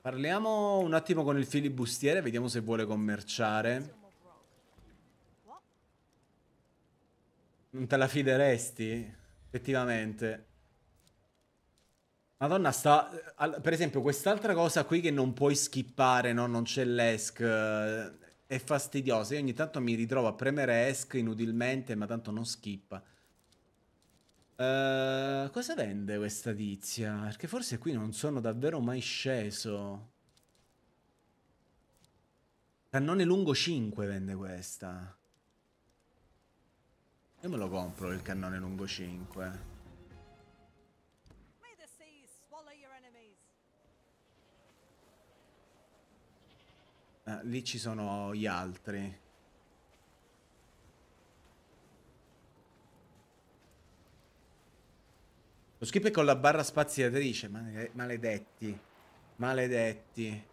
Parliamo un attimo con il filibustiere, vediamo se vuole commerciare. Non te la fideresti? Effettivamente. Madonna, sta. Eh, per esempio, quest'altra cosa qui che non puoi skippare, no? Non c'è l'esc. Eh, è fastidiosa. Io ogni tanto mi ritrovo a premere esc inutilmente, ma tanto non skippa. Uh, cosa vende questa tizia? Perché forse qui non sono davvero mai sceso. Cannone lungo 5 vende questa. Io me lo compro il cannone lungo 5. Eh, lì ci sono gli altri. Lo skip è con la barra spaziatrice, maledetti. Maledetti.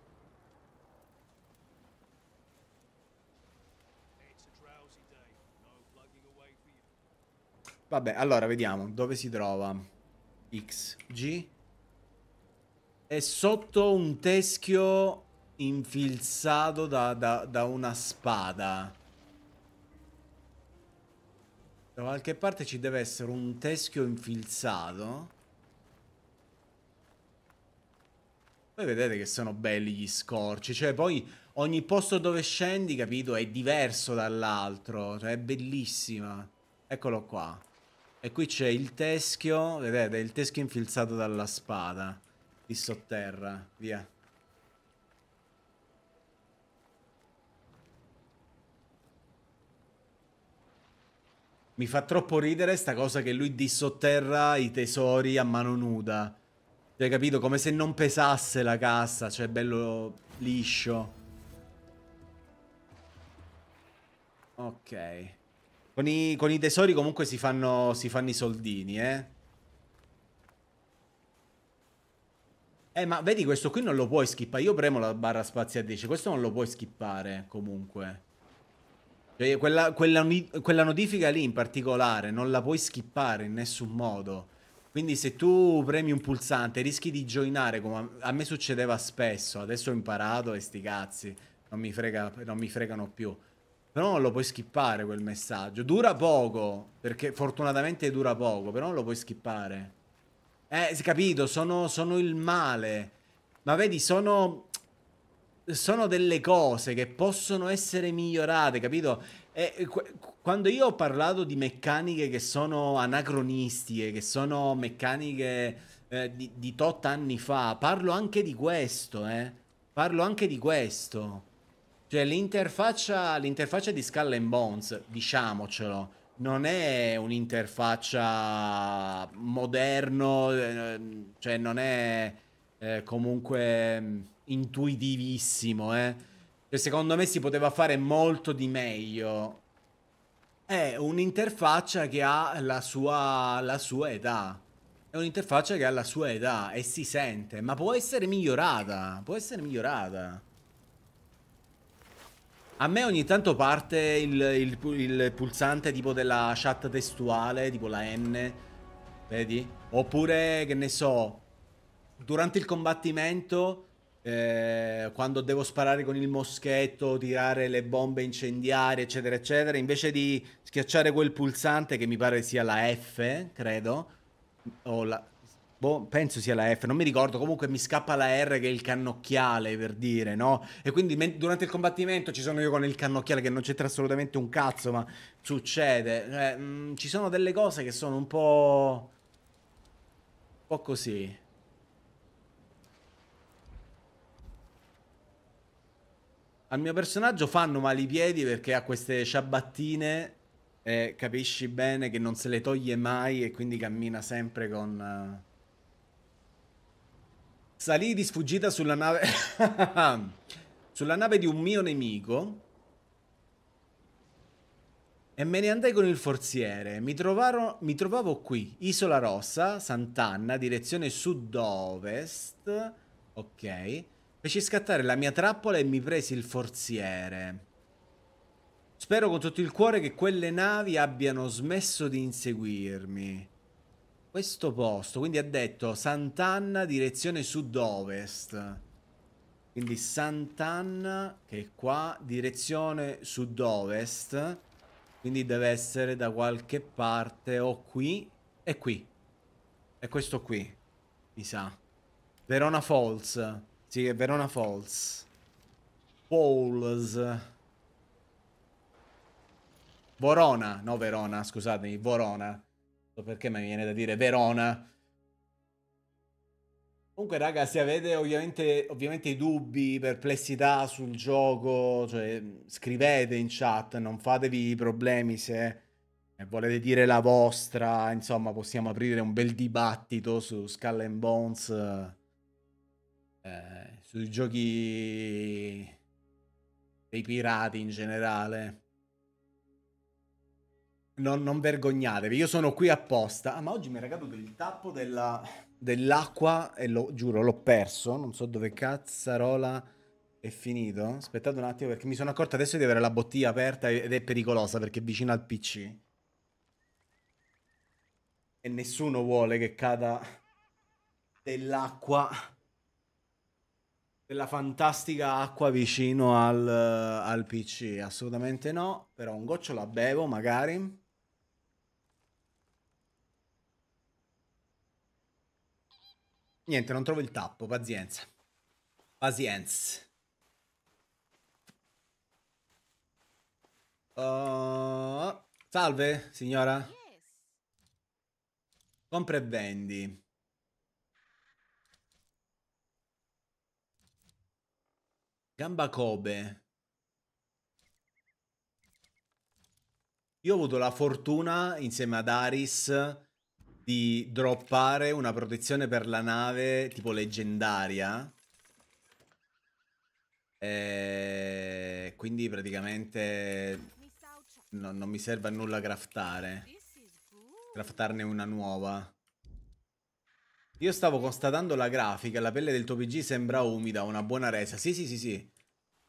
Vabbè, allora vediamo dove si trova XG. È sotto un teschio infilzato da, da, da una spada. Da qualche parte ci deve essere un teschio infilzato. Poi vedete che sono belli gli scorci. Cioè, poi ogni posto dove scendi, capito, è diverso dall'altro. Cioè, è bellissima. Eccolo qua. E qui c'è il teschio. Vedete, il teschio infilzato dalla spada. Di sotterra. Via. Mi fa troppo ridere sta cosa che lui dissotterra i tesori a mano nuda. Cioè, capito? Come se non pesasse la cassa, cioè bello liscio. Ok. Con i, con i tesori comunque si fanno, si fanno i soldini, eh. Eh, ma vedi, questo qui non lo puoi skippare. Io premo la barra spazio a 10. Questo non lo puoi skippare, comunque. Cioè, quella, quella, quella, notifica lì in particolare non la puoi skippare in nessun modo. Quindi se tu premi un pulsante rischi di joinare come a, me succedeva spesso. Adesso ho imparato e sti cazzi, non mi, frega, non mi fregano più. Però non lo puoi skippare quel messaggio. Dura poco, perché fortunatamente dura poco, però non lo puoi skippare. Eh, capito, sono, sono il male. Ma vedi, sono sono delle cose che possono essere migliorate, capito? E, quando io ho parlato di meccaniche che sono anacronistiche, che sono meccaniche eh, di, di tot anni fa, parlo anche di questo, eh? Parlo anche di questo. Cioè l'interfaccia, l'interfaccia di Skull and Bones, diciamocelo, non è un'interfaccia moderno, eh, cioè non è eh, comunque mm, intuitivissimo, eh. Cioè, secondo me si poteva fare molto di meglio. È un'interfaccia che ha la sua, la sua età. È un'interfaccia che ha la sua età e si sente, ma può essere migliorata. Può essere migliorata. A me ogni tanto parte il, il, il, pulsante tipo della chat testuale, tipo la N, vedi? Oppure, che ne so, durante il combattimento eh, quando devo sparare con il moschetto, tirare le bombe incendiarie, eccetera, eccetera, invece di schiacciare quel pulsante che mi pare sia la F, credo, o la... Boh, penso sia la F, non mi ricordo, comunque mi scappa la R che è il cannocchiale per dire, no? E quindi me- durante il combattimento ci sono io con il cannocchiale che non c'entra assolutamente un cazzo, ma succede. Cioè, eh, mh, mm, ci sono delle cose che sono un po'... un po' così. al mio personaggio fanno male i piedi perché ha queste ciabattine e capisci bene che non se le toglie mai e quindi cammina sempre con... Eh, Salì di sfuggita sulla nave... sulla nave di un mio nemico e me ne andai con il forziere. Mi, trovaro... mi trovavo qui, Isola Rossa, Sant'Anna, direzione sud-ovest. Ok. Feci scattare la mia trappola e mi presi il forziere. Spero con tutto il cuore che quelle navi abbiano smesso di inseguirmi. Questo posto, quindi ha detto Sant'Anna direzione sud-ovest. Quindi Sant'Anna, che è qua, direzione sud-ovest. Quindi deve essere da qualche parte o qui e qui. E questo qui, mi sa. Verona Falls. Sì, è Verona Falls. Falls. Vorona, no Verona, scusatemi, Vorona. So Perché mi viene da dire Verona? Comunque, raga, se avete ovviamente, ovviamente, dubbi, perplessità sul gioco, cioè, scrivete in chat, non fatevi problemi se eh, volete dire la vostra, insomma, possiamo aprire un bel dibattito su Skull and Bones. Eh. Eh, sui giochi dei pirati in generale. Non, non, vergognatevi, io sono qui apposta. Ah, ma oggi mi è caduto il tappo della, dell'acqua e lo giuro, l'ho perso. Non so dove cazzarola è finito. Aspettate un attimo perché mi sono accorto adesso di avere la bottiglia aperta ed è pericolosa perché è vicino al PC. E nessuno vuole che cada dell'acqua della fantastica acqua vicino al, eh, al PC, assolutamente no, però un goccio la bevo magari. Niente, non trovo il tappo, pazienza. Pazienza. Uh, salve, signora. Compra e vendi. Gamba Kobe. Io ho avuto la fortuna, insieme ad Aris, di droppare una protezione per la nave tipo leggendaria. E eh, quindi praticamente no, non mi serve a nulla craftare. Craftarne una nuova. Io stavo constatando la grafica, la pelle del tuo PG sembra umida, una buona resa. Sì, sì, sì, sì.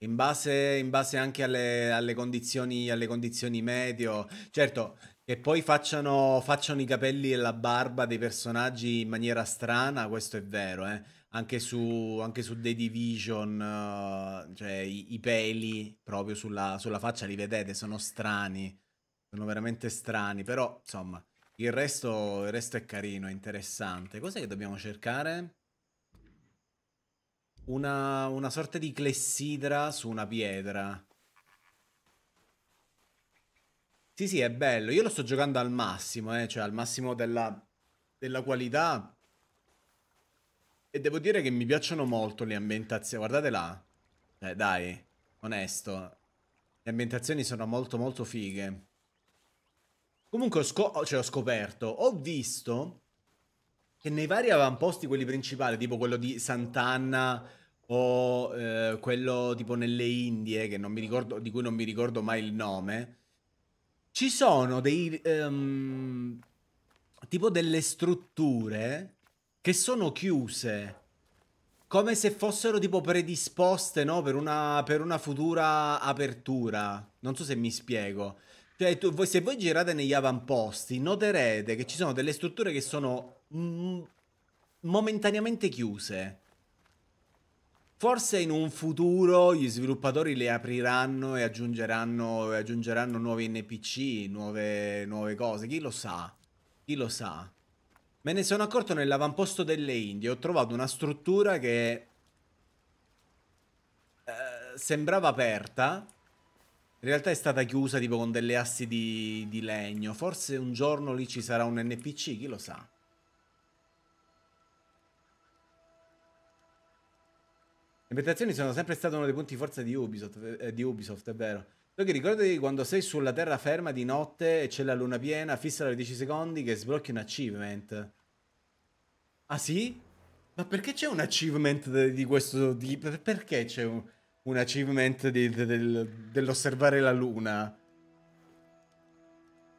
In base, in base anche alle, alle, condizioni, alle condizioni meteo. Certo, che poi facciano, facciano, i capelli e la barba dei personaggi in maniera strana, questo è vero, eh. Anche su, anche su The Division, eh, cioè i, i, peli proprio sulla, sulla faccia li vedete, sono strani. Sono veramente strani, però insomma... Il resto, il resto è carino, è interessante. Cos'è che dobbiamo cercare? Una, una sorta di clessidra su una pietra. Sì, sì, è bello. Io lo sto giocando al massimo, eh, cioè al massimo della, della qualità. E devo dire che mi piacciono molto le ambientazioni. Guardate là. Eh, dai, onesto. Le ambientazioni sono molto molto fighe. Comunque ho, scop- cioè, ho scoperto, ho visto che nei vari avamposti, quelli principali, tipo quello di Sant'Anna o eh, quello tipo nelle Indie, ricordo, di cui non mi ricordo mai il nome, ci sono dei... Um, tipo delle strutture che sono chiuse, come se fossero tipo predisposte, no? Per una, per una futura apertura. Non so se mi spiego. Cioè, tu, voi, se voi girate negli avamposti, noterete che ci sono delle strutture che sono mm, momentaneamente chiuse. Forse in un futuro gli sviluppatori le apriranno e aggiungeranno, aggiungeranno nuovi NPC, nuove, nuove cose. Chi lo sa? Chi lo sa? Me ne sono accorto nell'avamposto delle Indie. Ho trovato una struttura che eh, sembrava aperta in realtà è stata chiusa tipo con delle assi di, di legno. Forse un giorno lì ci sarà un NPC, chi lo sa. Le ambientazioni sono sempre state uno dei punti di forza di Ubisoft, eh, di Ubisoft è vero. Solo che ricordati quando sei sulla terraferma di notte e c'è la luna piena, fissa alle 10 secondi che sblocchi un achievement. Ah sì? Ma perché c'è un achievement di questo tipo? Perché c'è un un achievement di, de, del, dell'osservare la luna.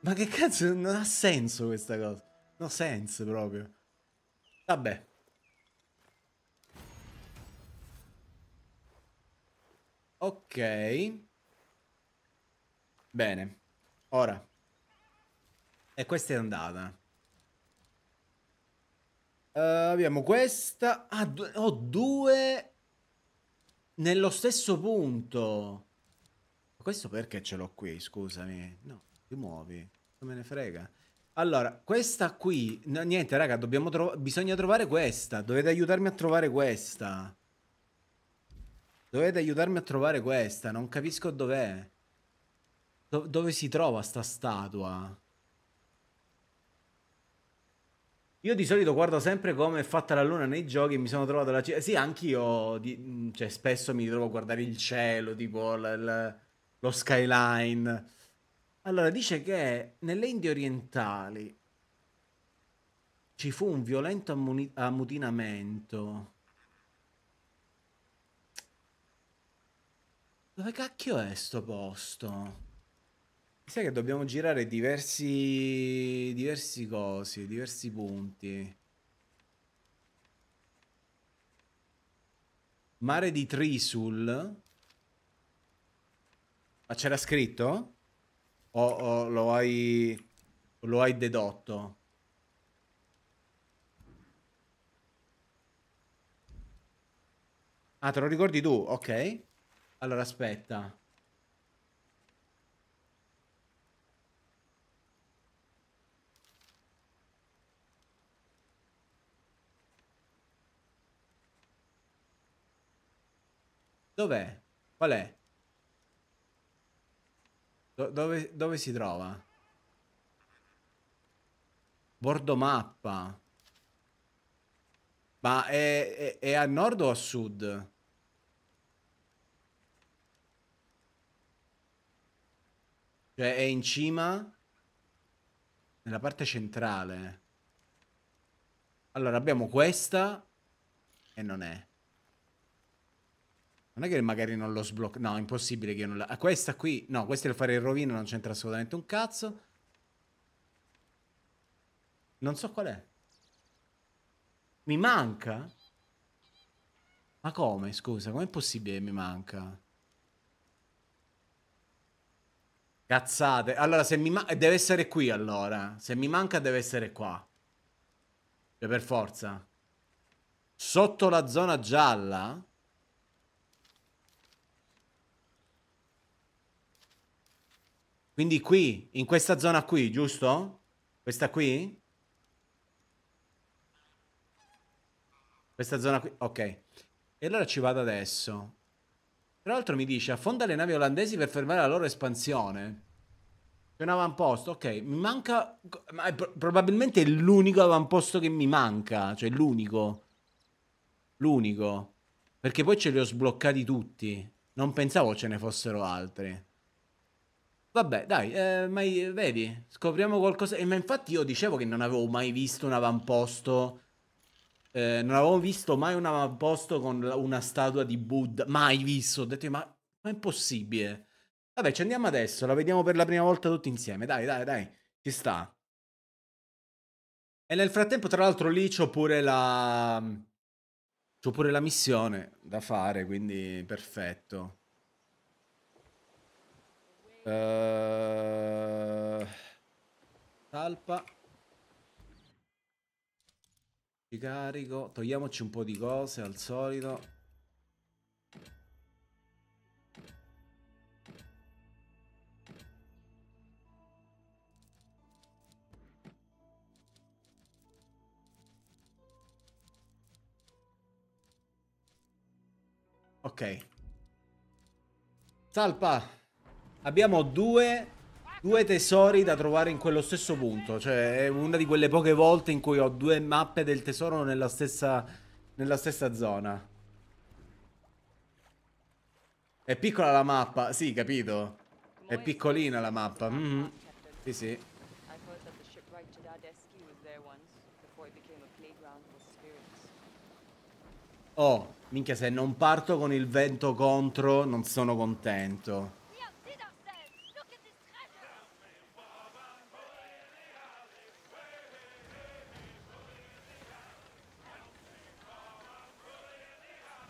Ma che cazzo, non ha senso questa cosa. No senso proprio. Vabbè. Ok. Bene. Ora. E questa è andata. Uh, abbiamo questa. Ah, ho due oh, nello stesso punto. Questo perché ce l'ho qui, scusami. No, ti muovi. Non me ne frega. Allora, questa qui... No, niente, raga, dobbiamo trovare... Bisogna trovare questa. Dovete aiutarmi a trovare questa. Dovete aiutarmi a trovare questa. Non capisco dov'è. Do dove si trova sta statua? Io di solito guardo sempre come è fatta la luna nei giochi e mi sono trovato la... Sì, anch'io, di... cioè, spesso mi trovo a guardare il cielo, tipo la, la, lo skyline. Allora, dice che nelle Indie orientali ci fu un violento ammuni- ammutinamento. Dove cacchio è sto posto? Sai che dobbiamo girare diversi, diversi cosi, diversi punti. Mare di Trisul. Ma c'era scritto? O, o lo, hai, lo hai dedotto? Ah, te lo ricordi tu? Ok. Allora aspetta. Dov'è? Qual è? Do dove, dove si trova? Bordo mappa. Ma è, è, è, a nord o a sud? Cioè è in cima? Nella parte centrale. Allora abbiamo questa e non è. Non è che magari non lo sblocco. No, è impossibile che io non la. questa qui. No, questa è il fare il rovino, non c'entra assolutamente un cazzo. Non so qual è. Mi manca? Ma come, scusa? Com'è possibile che mi manca? Cazzate. Allora, se mi manca... Eh, deve essere qui, allora. Se mi manca, deve essere qua. Cioè, per forza. Sotto la zona gialla? Quindi qui, in questa zona qui, giusto? Questa qui? Questa zona qui, ok. E allora ci vado adesso. Tra l'altro mi dice, affonda le navi olandesi per fermare la loro espansione. C'è un avamposto, ok. Mi manca... Ma è pro probabilmente è l'unico avamposto che mi manca. Cioè, l'unico. L'unico. Perché poi ce li ho sbloccati tutti. Non pensavo ce ne fossero altri. Vabbè, dai, eh, ma vedi, scopriamo qualcosa. Eh, ma infatti io dicevo che non avevo mai visto un avamposto. Eh, non avevo visto mai un avamposto con una statua di Buddha. Mai visto. Ho detto, ma, ma è impossibile. Vabbè, ci andiamo adesso. La vediamo per la prima volta tutti insieme. Dai, dai, dai. Ci sta. E nel frattempo, tra l'altro, lì c'ho pure la. C'ho pure la missione da fare, quindi perfetto. Eh, talpa. talpa. carico. Togliamoci un po' di cose al solito. Ok. Salpa! Abbiamo due, due, tesori da trovare in quello stesso punto. Cioè, è una di quelle poche volte in cui ho due mappe del tesoro nella stessa, nella stessa zona. È piccola la mappa, sì, capito. È piccolina la mappa. Mm -hmm. Sì, sì. Oh, minchia, se non parto con il vento contro, non sono contento.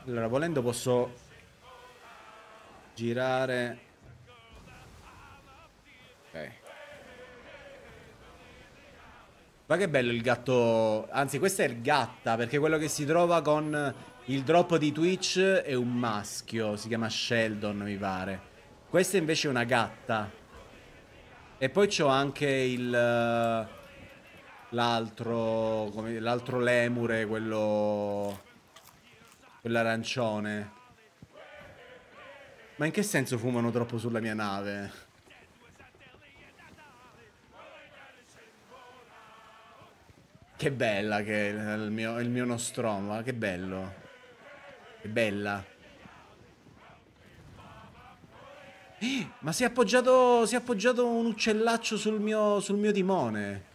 Allora, volendo posso girare. Ok. Ma che bello il gatto... Anzi, questa è il gatta, perché quello che si trova con il drop di Twitch è un maschio. Si chiama Sheldon, mi pare. Questa invece è una gatta. E poi c'ho anche il... L'altro... L'altro lemure, quello... Quell'arancione. Ma in che senso fumano troppo sulla mia nave? Che bella che è il mio, il mio Nostromo, che bello. Che bella. Eh, ma si è, appoggiato, si è appoggiato un uccellaccio sul mio, sul mio timone.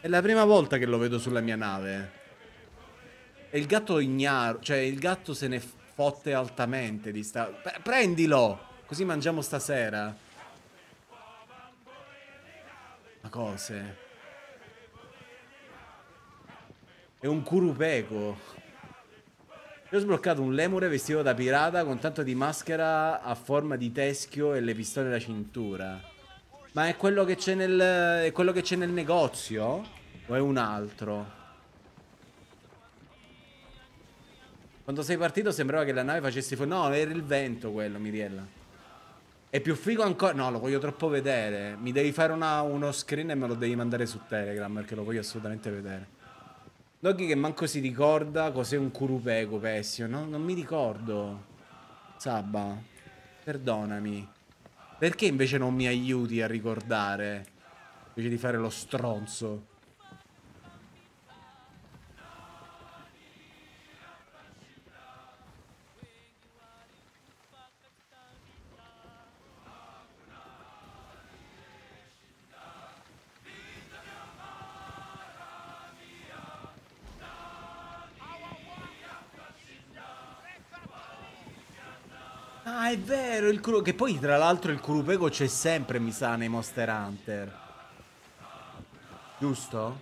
È la prima volta che lo vedo sulla mia nave. E il gatto ignaro, cioè il gatto se ne fotte altamente di sta... Prendilo! Così mangiamo stasera. Ma cose. È un curupeco. Io ho sbloccato un lemure vestito da pirata con tanto di maschera a forma di teschio e le pistole alla cintura. Ma è quello che c'è nel, è quello che c'è nel negozio? O è un altro? Quando sei partito sembrava che la nave facesse fuori. No, era il vento quello, Miriella. È più figo ancora. No, lo voglio troppo vedere. Mi devi fare una, uno screen e me lo devi mandare su Telegram perché lo voglio assolutamente vedere. Doggy che manco si ricorda cos'è un curupeco, Pessio. No, non mi ricordo. Sabba, perdonami. Perché invece non mi aiuti a ricordare? Invece di fare lo stronzo. Ah, è vero, il Kuru... che poi tra l'altro il Kurupego c'è sempre, mi sa, nei Monster Hunter. Giusto?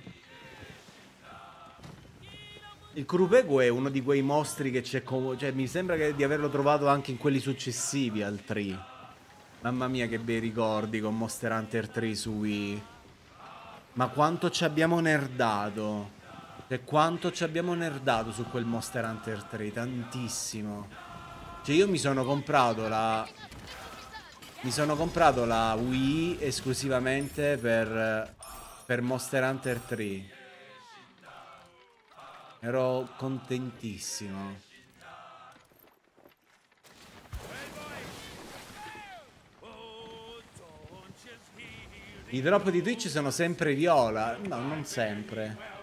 Il Kurupego è uno di quei mostri che c'è come... Cioè, mi sembra che... di averlo trovato anche in quelli successivi al 3. Mamma mia, che bei ricordi con Monster Hunter 3 su Wii. Ma quanto ci abbiamo nerdato. E cioè, quanto ci abbiamo nerdato su quel Monster Hunter 3. Tantissimo. Cioè io mi sono comprato la... Mi sono comprato la Wii esclusivamente per... Per Monster Hunter 3. Ero contentissimo. I drop di Twitch sono sempre viola. No, non sempre.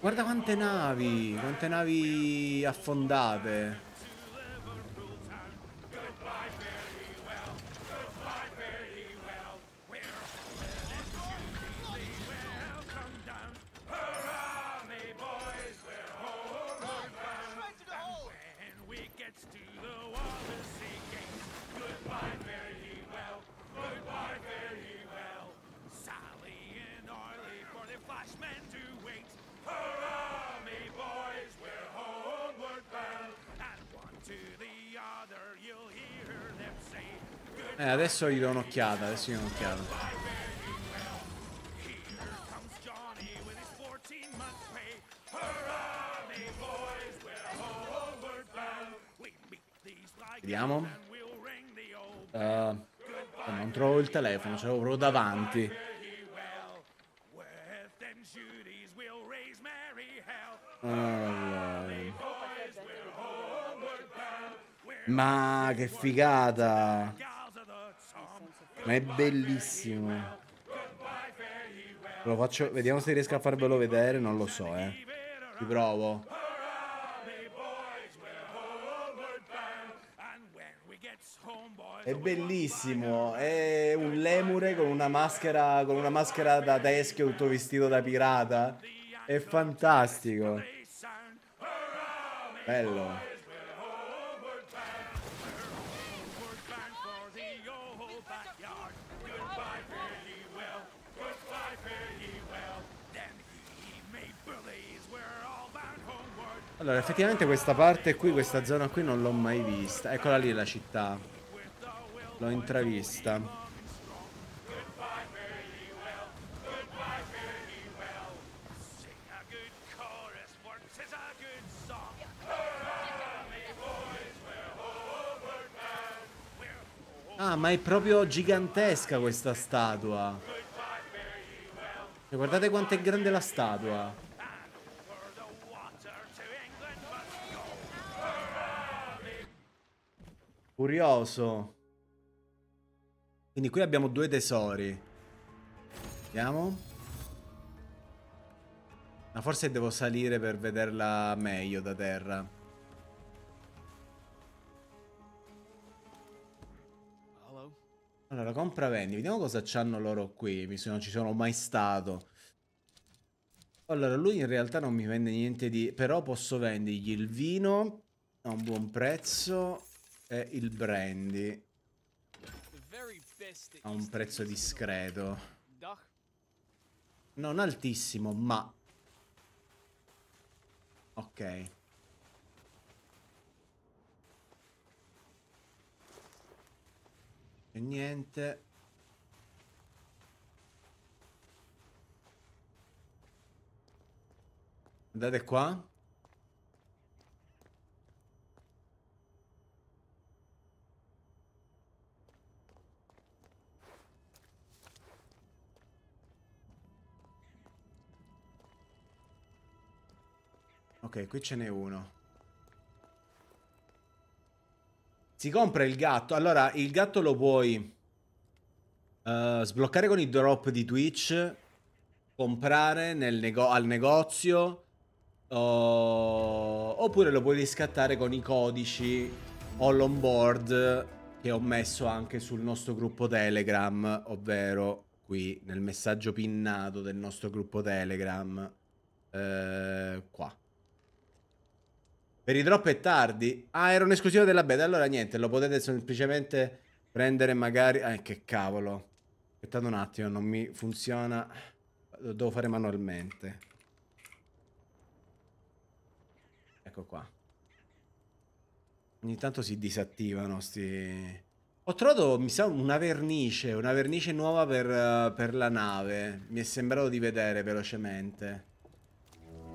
Guarda quante navi, quante navi affondate. Eh, adesso gli do un'occhiata, adesso gli do un'occhiata. Vediamo. Uh, non trovo il telefono, ce l'avrò davanti. Allora. Ma che figata! Ma è bellissimo. Lo faccio, vediamo se riesco a farvelo vedere, non lo so, eh. Ti provo. È bellissimo, è un lemure con una maschera, con una maschera da teschio tutto vestito da pirata. È fantastico. Bello. Allora, effettivamente questa parte qui, questa zona qui non l'ho mai vista. Eccola lì la città. L'ho intravista. Ah, ma è proprio gigantesca questa statua. Cioè, guardate quanto è grande la statua. Curioso. Quindi qui abbiamo due tesori. Vediamo. Ma forse devo salire per vederla meglio da terra. Allora, compra vendi. Vediamo cosa c'hanno loro qui. Mi sono, ci sono mai stato. Allora, lui in realtà non mi vende niente di... Però posso vendergli il vino a un buon prezzo. E il brandy. A un prezzo discreto. Non altissimo, ma... Ok. E niente. Andate qua. Ok, qui ce n'è uno. Si compra il gatto. Allora, il gatto lo puoi uh, sbloccare con i drop di Twitch, comprare nego al negozio, uh, oppure lo puoi riscattare con i codici all on board che ho messo anche sul nostro gruppo Telegram, ovvero qui nel messaggio pinnato del nostro gruppo Telegram. Eh, qua. Per i drop è tardi. Ah, era un'esclusiva della beta. Allora niente, lo potete semplicemente prendere magari... Ah, che cavolo. Aspettate un attimo, non mi funziona. Lo devo fare manualmente. Ecco qua. Ogni tanto si disattivano sti... Ho trovato, mi sa, una vernice. Una vernice nuova per, eh, per la nave. Mi è sembrato di vedere velocemente.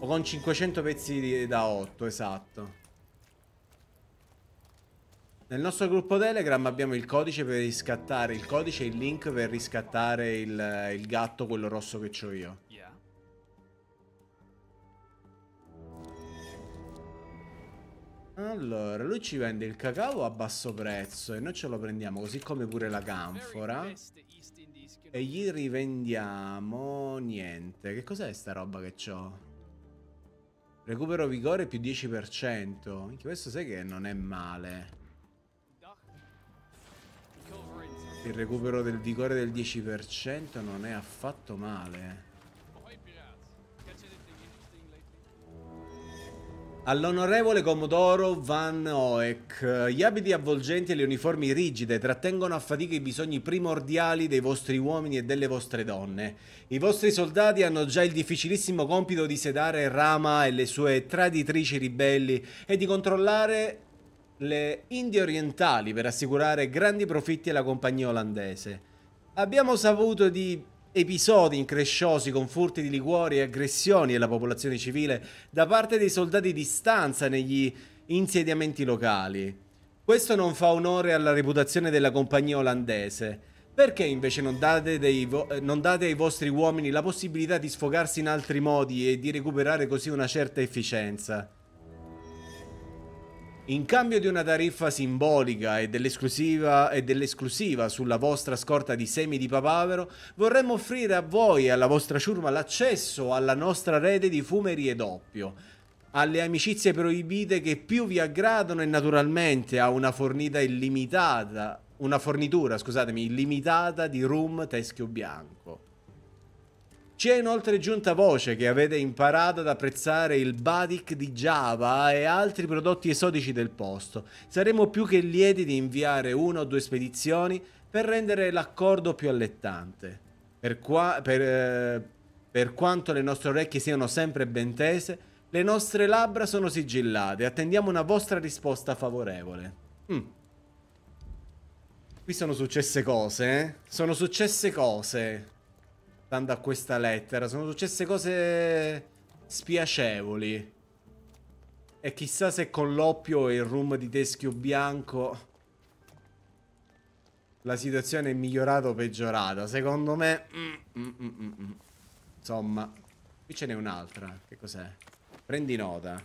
O con 500 pezzi da 8, esatto. Nel nostro gruppo Telegram abbiamo il codice per riscattare, il codice e il link per riscattare il, il gatto, quello rosso che ho io. Allora, lui ci vende il cacao a basso prezzo e noi ce lo prendiamo così come pure la canfora. E gli rivendiamo niente. Che cos'è sta roba che ho? Recupero vigore più 10%. Anche questo sai che non è male. Il recupero del vigore del 10% non è affatto male. All'onorevole Comodoro Van Oek, gli abiti avvolgenti e le uniformi rigide trattengono a fatica i bisogni primordiali dei vostri uomini e delle vostre donne. I vostri soldati hanno già il difficilissimo compito di sedare Rama e le sue traditrici ribelli e di controllare le Indie orientali per assicurare grandi profitti alla compagnia olandese. Abbiamo saputo di Episodi incresciosi con furti di liquori e aggressioni alla popolazione civile da parte dei soldati di stanza negli insediamenti locali. Questo non fa onore alla reputazione della compagnia olandese. Perché invece non date, non date, ai vostri uomini la possibilità di sfogarsi in altri modi e di recuperare così una certa efficienza? In cambio di una tariffa simbolica e dell'esclusiva, e dell'esclusiva, sulla vostra scorta di semi di papavero, vorremmo offrire a voi e alla vostra ciurma l'accesso alla nostra rete di fumerie doppio, alle amicizie proibite che più vi aggradano e naturalmente a una fornita illimitata, una fornitura, scusatemi, illimitata di rum teschio bianco. Ci è inoltre giunta voce che avete imparato ad apprezzare il Badic di Java e altri prodotti esotici del posto. Saremo più che lieti di inviare una o due spedizioni per rendere l'accordo più allettante. Per, qua, per, eh, per quanto le nostre orecchie siano sempre ben tese, le nostre labbra sono sigillate. Attendiamo una vostra risposta favorevole. Mm. Qui sono successe cose, eh? Sono successe cose stando a questa lettera, sono successe cose spiacevoli. E chissà se con l'oppio e il rum di teschio bianco la situazione è migliorata o peggiorata. Secondo me... Mm, mm, mm, mm, mm. Insomma, qui ce n'è un'altra. Che cos'è? Prendi nota.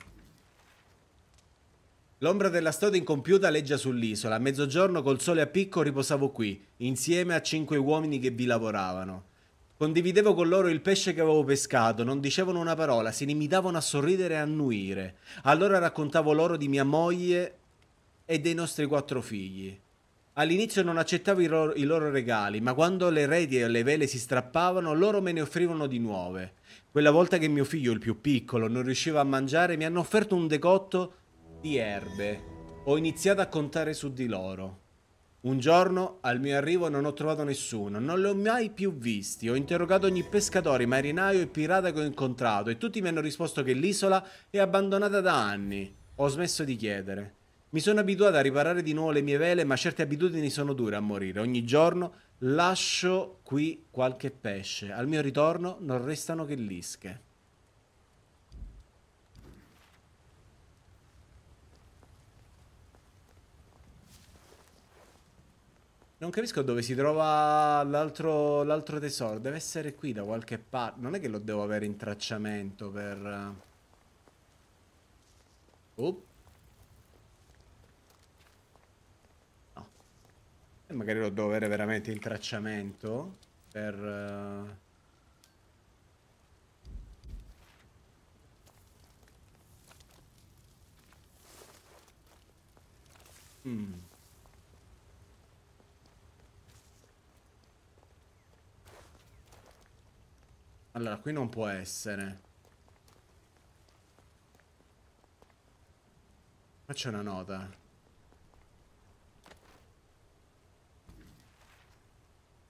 L'ombra della storia incompiuta leggia sull'isola. A mezzogiorno, col sole a picco, riposavo qui, insieme a cinque uomini che vi lavoravano. Condividevo con loro il pesce che avevo pescato, non dicevano una parola, si limitavano a sorridere e annuire. Allora raccontavo loro di mia moglie e dei nostri quattro figli. All'inizio non accettavo i loro, i loro regali, ma quando le redie e le vele si strappavano, loro me ne offrivano di nuove. Quella volta che mio figlio, il più piccolo, non riusciva a mangiare, mi hanno offerto un decotto di erbe. Ho iniziato a contare su di loro. Un giorno al mio arrivo non ho trovato nessuno, non li ho mai più visti. Ho interrogato ogni pescatore, marinaio e pirata che ho incontrato e tutti mi hanno risposto che l'isola è abbandonata da anni. Ho smesso di chiedere. Mi sono abituato a riparare di nuovo le mie vele, ma certe abitudini sono dure a morire. Ogni giorno lascio qui qualche pesce. Al mio ritorno non restano che lische. Non capisco dove si trova l'altro, l'altro tesoro. Deve essere qui da qualche parte. Non è che lo devo avere in tracciamento per... Eh. Oh. No. E eh, magari lo devo avere veramente in tracciamento per... Uh... Mm. Allora, qui non può essere. Faccio una nota.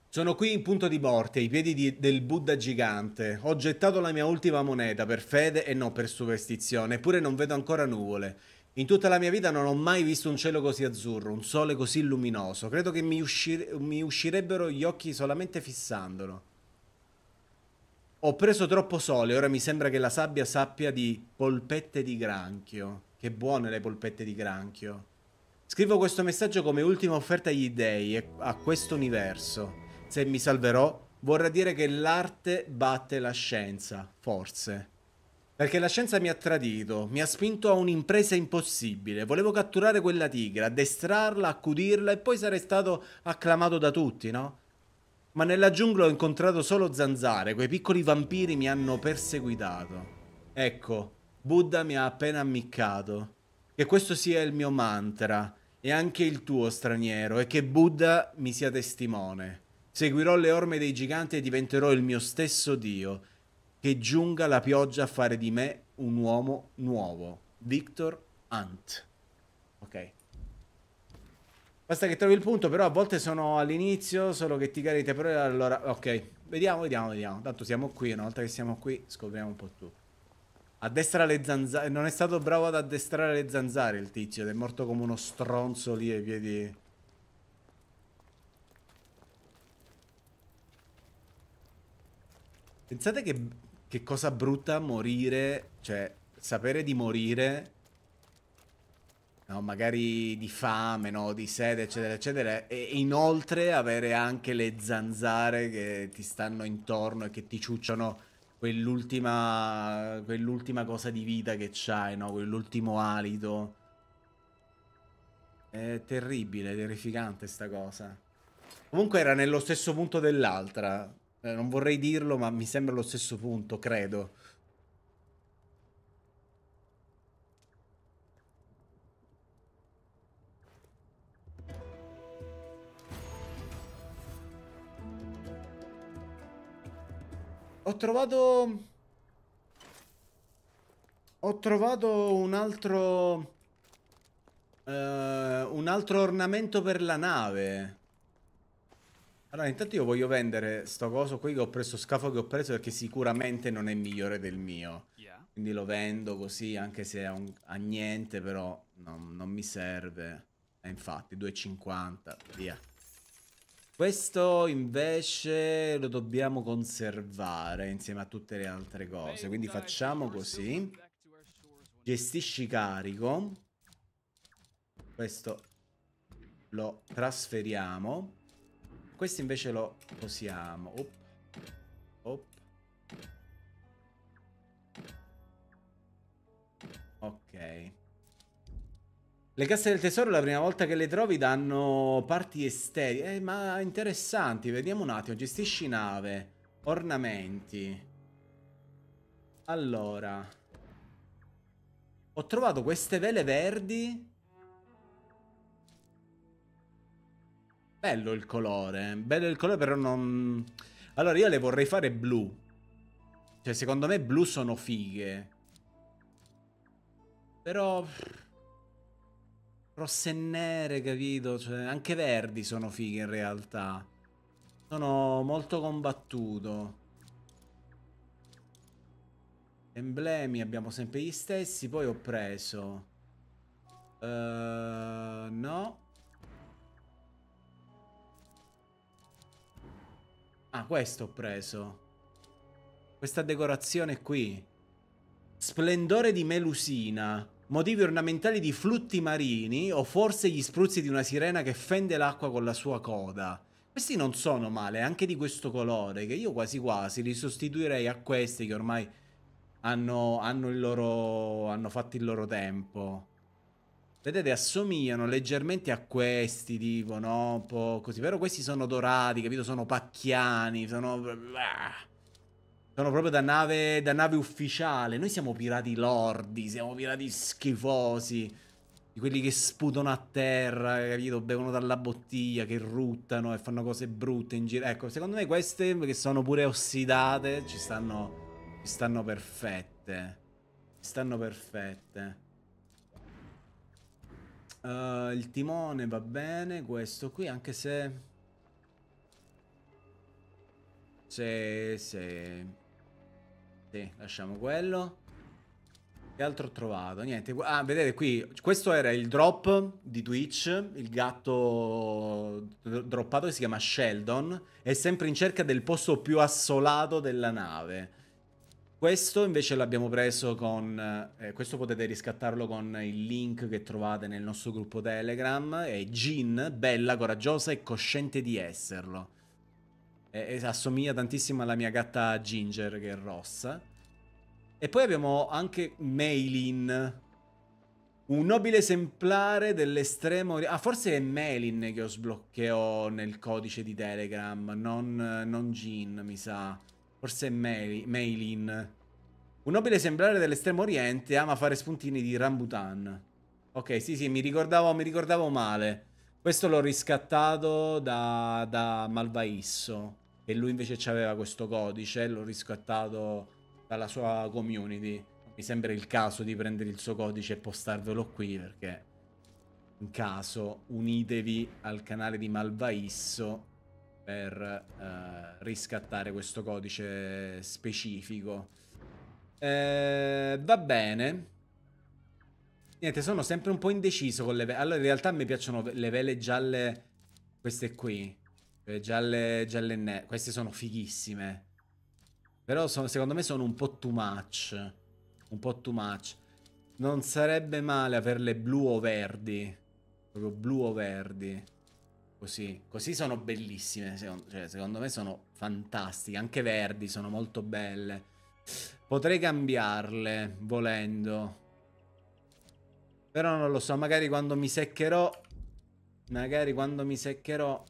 Sono qui in punto di morte, ai piedi di, del Buddha gigante. Ho gettato la mia ultima moneta per fede e non per superstizione, eppure non vedo ancora nuvole. In tutta la mia vita non ho mai visto un cielo così azzurro, un sole così luminoso. Credo che mi, uscire, mi uscirebbero gli occhi solamente fissandolo. Ho preso troppo sole, ora mi sembra che la sabbia sappia di polpette di granchio. Che buone le polpette di granchio. Scrivo questo messaggio come ultima offerta agli dèi e a questo universo. Se mi salverò, vorrà dire che l'arte batte la scienza, forse. Perché la scienza mi ha tradito, mi ha spinto a un'impresa impossibile. Volevo catturare quella tigre, addestrarla, accudirla e poi sarei stato acclamato da tutti, no? ma nella giungla ho incontrato solo zanzare, quei piccoli vampiri mi hanno perseguitato. Ecco, Buddha mi ha appena ammiccato. Che questo sia il mio mantra, e anche il tuo straniero, e che Buddha mi sia testimone. Seguirò le orme dei giganti e diventerò il mio stesso Dio. Che giunga la pioggia a fare di me un uomo nuovo. Victor Hunt. Basta che trovi il punto, però a volte sono all'inizio, solo che ti carite, però allora... Ok, vediamo, vediamo, vediamo. Tanto siamo qui, una volta che siamo qui scopriamo un po' tu. Addestra le zanzare. Non è stato bravo ad addestrare le zanzare il tizio. Ed è morto come uno stronzo lì ai piedi. Pensate che, che cosa brutta morire. Cioè, sapere di morire no, magari di fame, no, di sede, eccetera, eccetera, e inoltre avere anche le zanzare che ti stanno intorno e che ti ciucciano quell'ultima, quell'ultima cosa di vita che c'hai, no, quell'ultimo alito. È terribile, terrificante sta cosa. Comunque era nello stesso punto dell'altra. Eh, non vorrei dirlo, ma mi sembra lo stesso punto, credo. ho trovato... Ho trovato un altro... Uh, un altro ornamento per la nave. Allora, intanto io voglio vendere sto coso qui che ho preso, scafo che ho preso, perché sicuramente non è migliore del mio. Quindi lo vendo così, anche se a, un, a niente, però no, non mi serve. E eh, infatti, 2,50, via. Questo invece lo dobbiamo conservare insieme a tutte le altre cose. Quindi facciamo così. Gestisci carico. Questo lo trasferiamo. Questo invece lo posiamo. Op. Op. Ok. Le casse del tesoro la prima volta che le trovi danno parti esteriori. Eh, ma interessanti. Vediamo un attimo. Gestisci nave. Ornamenti. Allora. Ho trovato queste vele verdi. Bello il colore. Bello il colore però non... Allora io le vorrei fare blu. Cioè secondo me blu sono fighe. Però rosse e nere, capito? Cioè, anche verdi sono fighe in realtà. Sono molto combattuto. Emblemi abbiamo sempre gli stessi, poi ho preso... Uh, no. Ah, questo ho preso. Questa decorazione qui. Splendore di melusina motivi ornamentali di flutti marini o forse gli spruzzi di una sirena che fende l'acqua con la sua coda. Questi non sono male, anche di questo colore, che io quasi quasi li sostituirei a questi che ormai hanno, hanno, il loro, hanno fatto il loro tempo. Vedete, assomigliano leggermente a questi, tipo, no? Un po' così. Però questi sono dorati, capito? Sono pacchiani, sono... Ah. Sono proprio da nave, da nave ufficiale. Noi siamo pirati lordi, siamo pirati schifosi. Di quelli che sputano a terra, capito? Bevono dalla bottiglia, che ruttano e fanno cose brutte in giro. Ecco, secondo me queste che sono pure ossidate ci stanno, ci stanno perfette. Ci stanno perfette. Uh, il timone va bene, questo qui, anche se... Se... se... Sì, lasciamo quello. Che altro ho trovato? Niente. Ah, vedete qui, questo era il drop di Twitch, il gatto droppato che si chiama Sheldon, è sempre in cerca del posto più assolato della nave. Questo invece l'abbiamo preso con... Eh, questo potete riscattarlo con il link che trovate nel nostro gruppo Telegram. È Jean, bella, coraggiosa e cosciente di esserlo. E, eh, assomiglia tantissimo alla mia gatta Ginger, che è rossa. E poi abbiamo anche Meilin, Un nobile esemplare dell'estremo... Ah, forse è Meilin che ho sbloccato nel codice di Telegram, non, non Jean, mi sa. Forse è Meilin. Un nobile esemplare dell'estremo oriente ama fare spuntini di rambutan. Ok, sì, sì, mi ricordavo, mi ricordavo male. Questo l'ho riscattato da, da Malvaisso. E lui invece aveva questo codice. L'ho riscattato dalla sua community. Mi sembra il caso di prendere il suo codice e postarvelo qui perché. In caso, unitevi al canale di Malvaisso per eh, riscattare questo codice specifico. Eh, va bene. Niente, sono sempre un po' indeciso con le vele. Allora, in realtà mi piacciono le vele gialle... Queste qui. Cioè, gialle, gialle nere. Queste sono fighissime. Però sono, secondo me sono un po' too much. Un po' too much. Non sarebbe male averle blu o verdi. Proprio blu o verdi. Così. Così sono bellissime. Secondo, cioè, secondo me sono fantastiche. Anche verdi sono molto belle. Potrei cambiarle, volendo. Però non lo so, magari quando mi seccherò... Magari quando mi seccherò...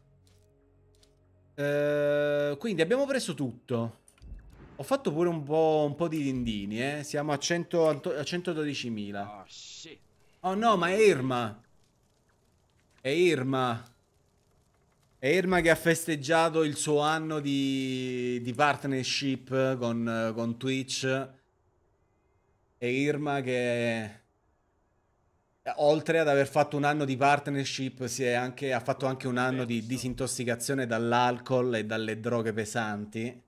Eh, quindi abbiamo preso tutto. Ho fatto pure un po', un po di dindini, eh. Siamo a, a 112.000. Oh, ah, Oh no, ma è Irma. È Irma. È Irma che ha festeggiato il suo anno di, di partnership con, con Twitch. È Irma che oltre ad aver fatto un anno di partnership, anche, ha fatto anche un anno di disintossicazione dall'alcol e dalle droghe pesanti.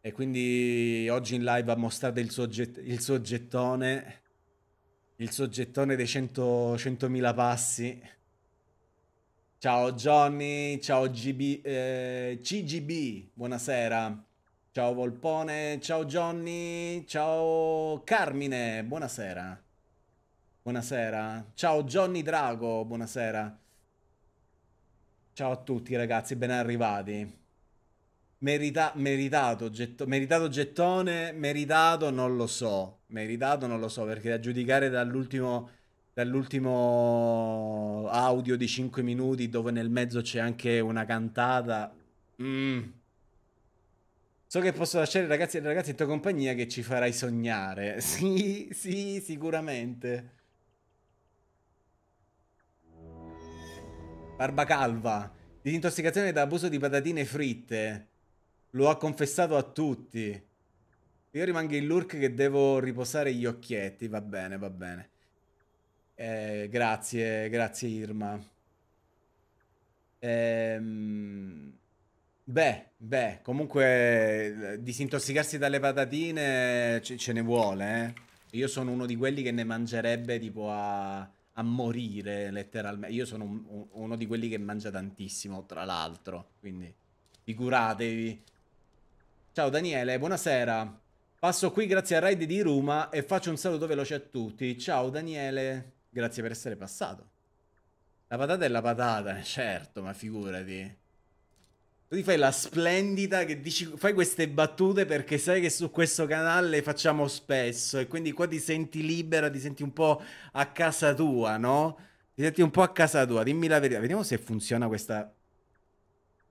E quindi oggi in live ha mostrato il suo, get- il suo gettone, il suo gettone dei 100, 100.000 passi. Ciao Johnny, ciao GB, eh, CGB, buonasera. Ciao Volpone, ciao Johnny, ciao Carmine, buonasera. Buonasera. Ciao Johnny Drago, buonasera. Ciao a tutti ragazzi, ben arrivati. Merita, meritato, getto, meritato gettone, meritato non lo so. Meritato non lo so perché da giudicare dall'ultimo, dall'ultimo audio di 5 minuti dove nel mezzo c'è anche una cantata... Mmm... So che posso lasciare i ragazzi e le ragazze in tua compagnia che ci farai sognare. Sì, sì, sicuramente. Barba calva. Disintossicazione da abuso di patatine fritte. Lo ha confessato a tutti. Io rimango in lurk che devo riposare gli occhietti. Va bene, va bene. Eh, grazie, grazie Irma. Ehm... Beh, beh, comunque eh, disintossicarsi dalle patatine ce, ce ne vuole, eh. Io sono uno di quelli che ne mangerebbe tipo a, a morire letteralmente. Io sono un, uno di quelli che mangia tantissimo, tra l'altro, quindi figuratevi. Ciao Daniele, buonasera. Passo qui grazie a Raid di Ruma e faccio un saluto veloce a tutti. Ciao Daniele, grazie per essere passato. La patata è la patata, certo, ma figurati. Tu ti fai la splendida che dici, fai queste battute perché sai che su questo canale facciamo spesso e quindi qua ti senti libera, ti senti un po' a casa tua, no? Ti senti un po' a casa tua, dimmi la verità, vediamo se funziona questa...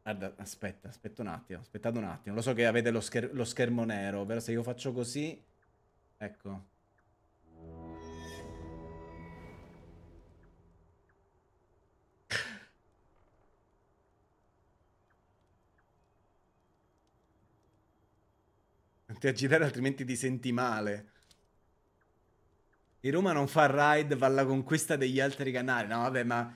Guarda, aspetta, aspetta un attimo, aspettate un attimo, lo so che avete lo, scher lo schermo nero, però se io faccio così... Ecco, ti aggirare altrimenti ti senti male. Il Roma non fa ride, va alla conquista degli altri canali. No, vabbè, ma,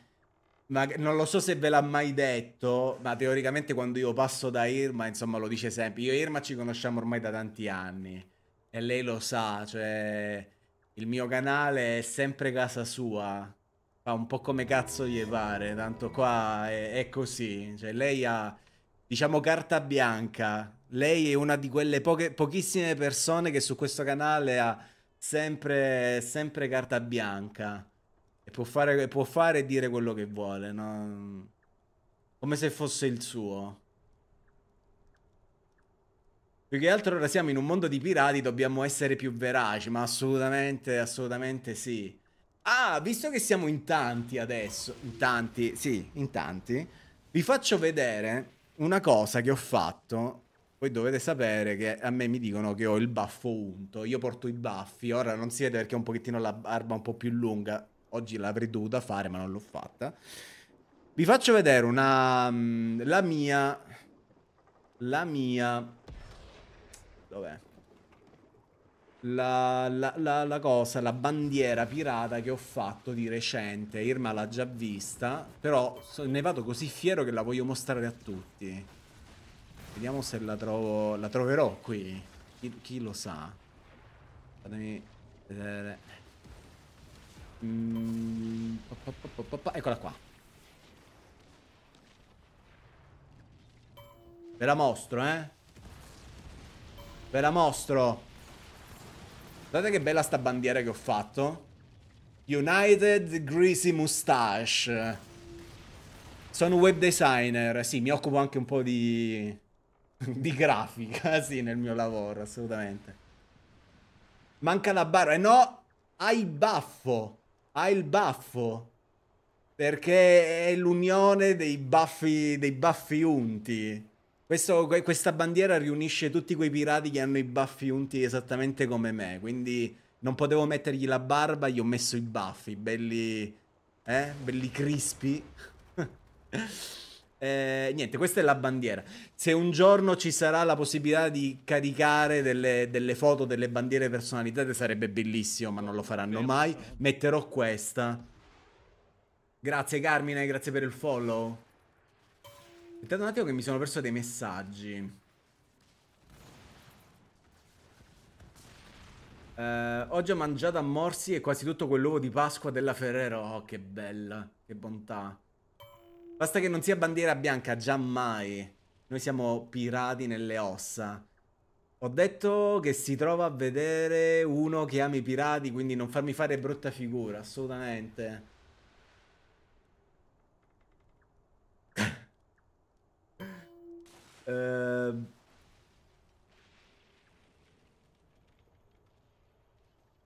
ma non lo so se ve l'ha mai detto, ma teoricamente quando io passo da Irma, insomma, lo dice sempre. Io e Irma ci conosciamo ormai da tanti anni e lei lo sa, cioè il mio canale è sempre casa sua. Fa un po' come cazzo gli pare, tanto qua è, è così. Cioè lei ha, diciamo, carta bianca lei è una di quelle poche, pochissime persone che su questo canale ha sempre, sempre carta bianca e può fare, può fare e dire quello che vuole, no? come se fosse il suo. Più che altro ora siamo in un mondo di pirati, dobbiamo essere più veraci, ma assolutamente, assolutamente sì. Ah, visto che siamo in tanti adesso, in tanti, sì, in tanti, vi faccio vedere una cosa che ho fatto voi dovete sapere che a me mi dicono che ho il baffo unto, io porto i baffi, ora non si vede perché ho un pochettino la barba un po' più lunga, oggi l'avrei dovuta fare ma non l'ho fatta. Vi faccio vedere una... Mm, la mia... la mia... dov'è? La, la, la, la, cosa, la bandiera pirata che ho fatto di recente. Irma l'ha già vista, però ne vado così fiero che la voglio mostrare a tutti. Vediamo se la trovo... La troverò qui. Chi, chi lo sa? Fatemi vedere. Mm, Eccola qua. Ve la mostro, eh. Ve la mostro. Guardate che bella sta bandiera che ho fatto. United Greasy Mustache. Sono web designer, sì, mi occupo anche un po' di di grafica, sì, nel mio lavoro, assolutamente. Manca la barba. E eh no, hai il baffo. Hai il baffo. Perché è l'unione dei baffi, dei baffi unti. Questo, questa bandiera riunisce tutti quei pirati che hanno i baffi unti esattamente come me. Quindi non potevo mettergli la barba, gli ho messo i baffi, belli... Eh? Belli crispi. Eh, niente, questa è la bandiera. Se un giorno ci sarà la possibilità di caricare delle, delle foto delle bandiere personalizzate sarebbe bellissimo, ma non lo faranno mai. Metterò questa. Grazie Carmine, grazie per il follow. Aspettate un attimo che mi sono perso dei messaggi. Uh, oggi ho mangiato a morsi e quasi tutto quell'uovo di Pasqua della Ferrero. Oh, che bella, che bontà. Basta che non sia bandiera bianca, giammai. Noi siamo pirati nelle ossa. Ho detto che si trova a vedere uno che ama i pirati, quindi non farmi fare brutta figura, assolutamente. Ehm... uh...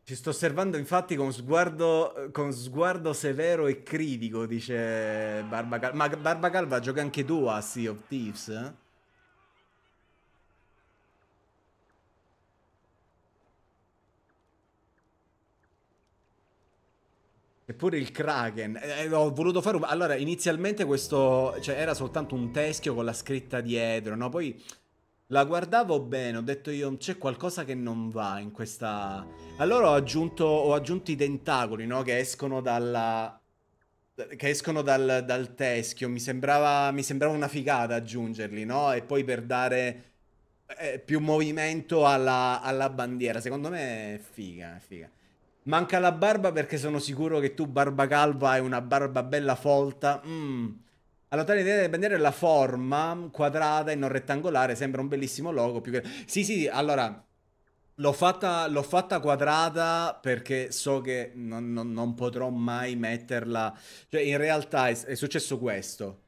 Ci sto osservando infatti con sguardo, con sguardo severo e critico, dice Barbagalva. Ma Barbacalva gioca anche tu a Sea of Thieves? Eh? Eppure il Kraken. Eh, eh, ho voluto fare un... Allora, inizialmente questo... Cioè, era soltanto un teschio con la scritta dietro, no? Poi la guardavo bene, ho detto io c'è qualcosa che non va in questa... Allora ho aggiunto, ho aggiunto i tentacoli, no? Che escono dalla... Che escono dal, dal teschio, mi sembrava, mi sembrava, una figata aggiungerli, no? E poi per dare eh, più movimento alla, alla, bandiera. Secondo me è figa, è figa. Manca la barba perché sono sicuro che tu, barba calva, hai una barba bella folta. Mmm allora, tua idea del bandiera è la forma quadrata e non rettangolare, sembra un bellissimo logo. Più che... Sì, sì, allora. L'ho fatta, l'ho fatta, quadrata perché so che non, non, non potrò mai metterla. Cioè, in realtà è, è successo questo.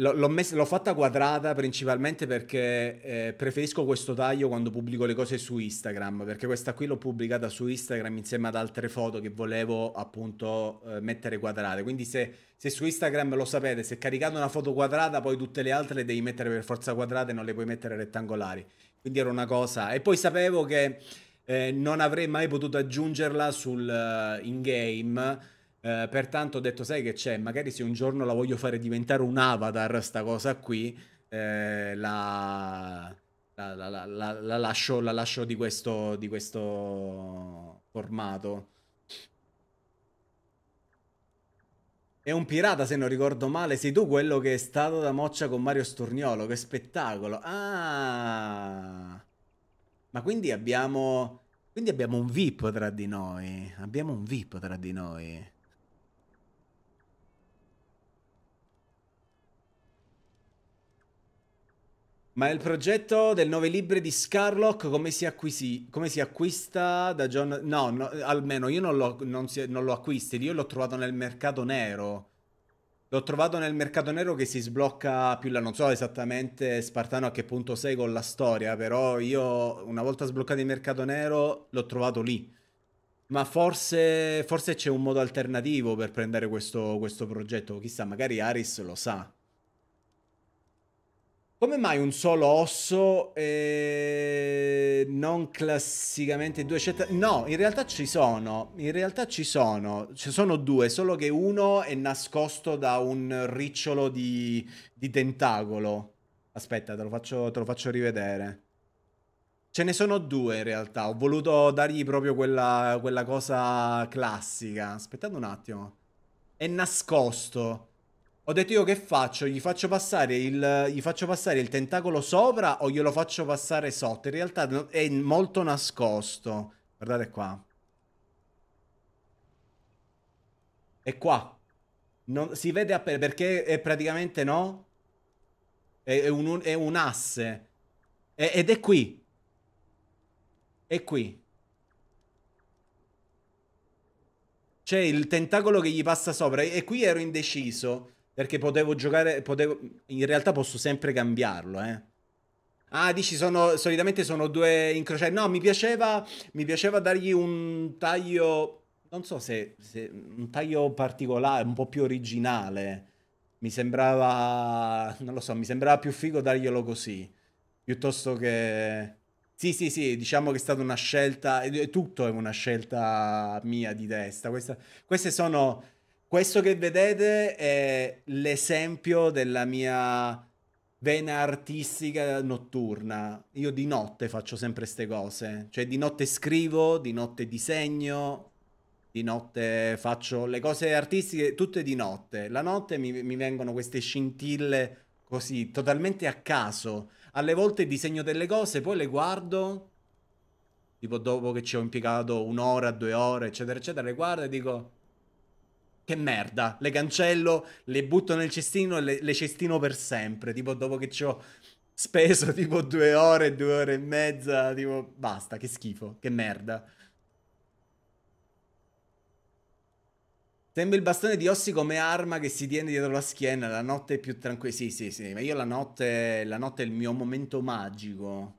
L'ho, messa, l'ho, fatta quadrata principalmente perché eh, preferisco questo taglio quando pubblico le cose su Instagram, perché questa qui l'ho pubblicata su Instagram insieme ad altre foto che volevo appunto eh, mettere quadrate. Quindi se, se, su Instagram lo sapete, se caricate una foto quadrata, poi tutte le altre le devi mettere per forza quadrate, non le puoi mettere rettangolari. Quindi era una cosa. E poi sapevo che eh, non avrei mai potuto aggiungerla sul eh, in game eh, pertanto ho detto, sai che c'è, magari se un giorno la voglio fare diventare un avatar, sta cosa qui, eh, la, la, la, la, lascio, la lascio di questo, di questo formato. È un pirata, se non ricordo male. Sei tu quello che è stato da moccia con Mario Sturniolo. Che spettacolo. Ah. Ma quindi abbiamo... Quindi abbiamo un VIP tra di noi. Abbiamo un VIP tra di noi. Ma il progetto del nove libri di Scarlock come si, acquisì, come si acquista da John... No, no almeno io non lo, non, si, non lo acquisti, io l'ho trovato nel mercato nero. L'ho trovato nel mercato nero che si sblocca più là, non so esattamente Spartano a che punto sei con la storia, però io una volta sbloccato il mercato nero l'ho trovato lì. Ma forse, forse c'è un modo alternativo per prendere questo, questo progetto, chissà, magari Aris lo sa. Come mai un solo osso e non classicamente due scelte? No, in realtà ci sono, in realtà ci sono, ci sono due, solo che uno è nascosto da un ricciolo di, di tentacolo. Aspetta, te lo, faccio, te lo faccio rivedere. Ce ne sono due in realtà, ho voluto dargli proprio quella, quella cosa classica. Aspettate un attimo. È nascosto. Ho detto io che faccio? Gli faccio passare il, gli faccio passare il tentacolo sopra o glielo faccio passare sotto? In realtà è molto nascosto. Guardate qua. È qua. Non, si vede appena perché è praticamente no? È, è, un, è un, asse. È, ed è qui. È qui. C'è il tentacolo che gli passa sopra. E qui ero indeciso. Perché potevo giocare, potevo... in realtà posso sempre cambiarlo, eh. Ah, dici, sono, solitamente sono due incrociati. No, mi piaceva, mi piaceva dargli un taglio, non so se, se un taglio particolare, un po' più originale. Mi sembrava, non lo so, mi sembrava più figo darglielo così, piuttosto che... Sì, sì, sì, diciamo che è stata una scelta, tutto è una scelta mia di testa. Questa, queste sono questo che vedete è l'esempio della mia vena artistica notturna. Io di notte faccio sempre queste cose. Cioè di notte scrivo, di notte disegno, di notte faccio le cose artistiche, tutte di notte. La notte mi, mi vengono queste scintille così, totalmente a caso. Alle volte disegno delle cose, poi le guardo, tipo dopo che ci ho impiegato un'ora, due ore, eccetera, eccetera, le guardo e dico che merda, le cancello, le butto nel cestino e le, le cestino per sempre, tipo dopo che ci ho speso tipo due ore, due ore e mezza, tipo basta, che schifo, che merda. Sembra il bastone di Ossi come arma che si tiene dietro la schiena, la notte è più tranquilla. Sì, sì, sì, ma io la notte, la notte è il mio momento magico.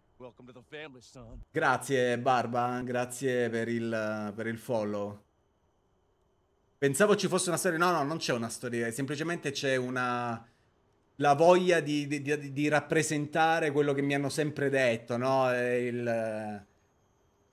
grazie Barba, grazie per il, per il follow. Pensavo ci fosse una storia, no, no, non c'è una storia, semplicemente c'è una... la voglia di, di, di rappresentare quello che mi hanno sempre detto, no? Il...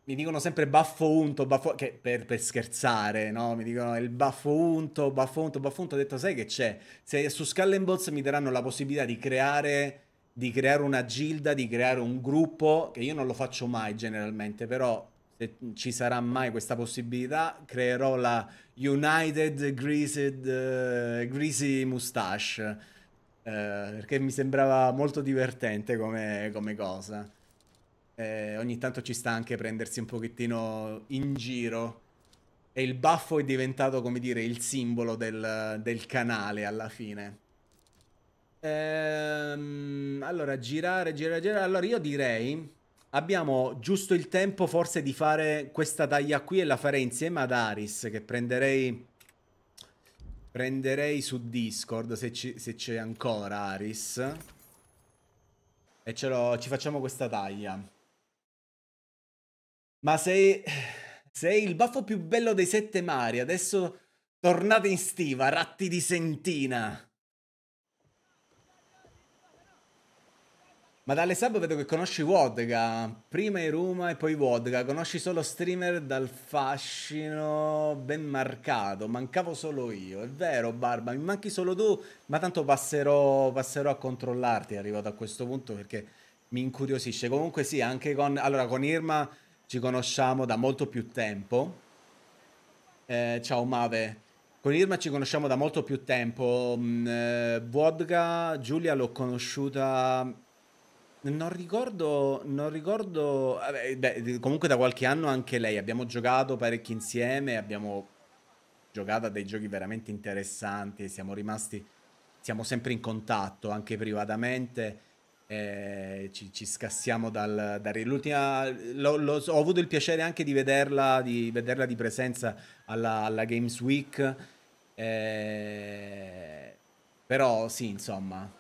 Mi dicono sempre baffo unto, baffo... che per, per scherzare, no? Mi dicono il baffo unto, baffo unto, baffo unto. Ho detto, sai che c'è? Se su Skull and Balls mi daranno la possibilità di creare, di creare una gilda, di creare un gruppo, che io non lo faccio mai generalmente, però se ci sarà mai questa possibilità, creerò la United Greased, uh, Greasy Mustache, uh, perché mi sembrava molto divertente come, come cosa. E eh, ogni tanto ci sta anche prendersi un pochettino in giro. E il baffo è diventato, come dire, il simbolo del, del canale alla fine. Ehm, allora, girare, girare, girare. Allora, io direi Abbiamo giusto il tempo forse di fare questa taglia qui e la farei insieme ad Aris che prenderei prenderei su Discord se, c'è ancora Aris e ce lo, ci facciamo questa taglia. Ma sei, sei il baffo più bello dei sette mari, adesso tornate in stiva, ratti di sentina. Ma dalle sub vedo che conosci Vodka, Prima i Ruma e poi Vodka, Conosci solo streamer dal fascino ben marcato. Mancavo solo io. È vero, Barba, mi manchi solo tu. Ma tanto passerò, passerò a controllarti arrivato a questo punto perché mi incuriosisce. Comunque, sì, anche con. Allora, con Irma ci conosciamo da molto più tempo. Eh, ciao, Mave. Con Irma ci conosciamo da molto più tempo. Mm, eh, Vodka, Giulia l'ho conosciuta non ricordo, non ricordo beh, comunque da qualche anno anche lei, abbiamo giocato parecchi insieme, abbiamo giocato a dei giochi veramente interessanti, siamo rimasti, siamo sempre in contatto anche privatamente. Eh, ci, ci, scassiamo dal, dal l'ultima lo, lo, ho avuto il piacere anche di vederla di, vederla di presenza alla, alla Games Week eh, però sì insomma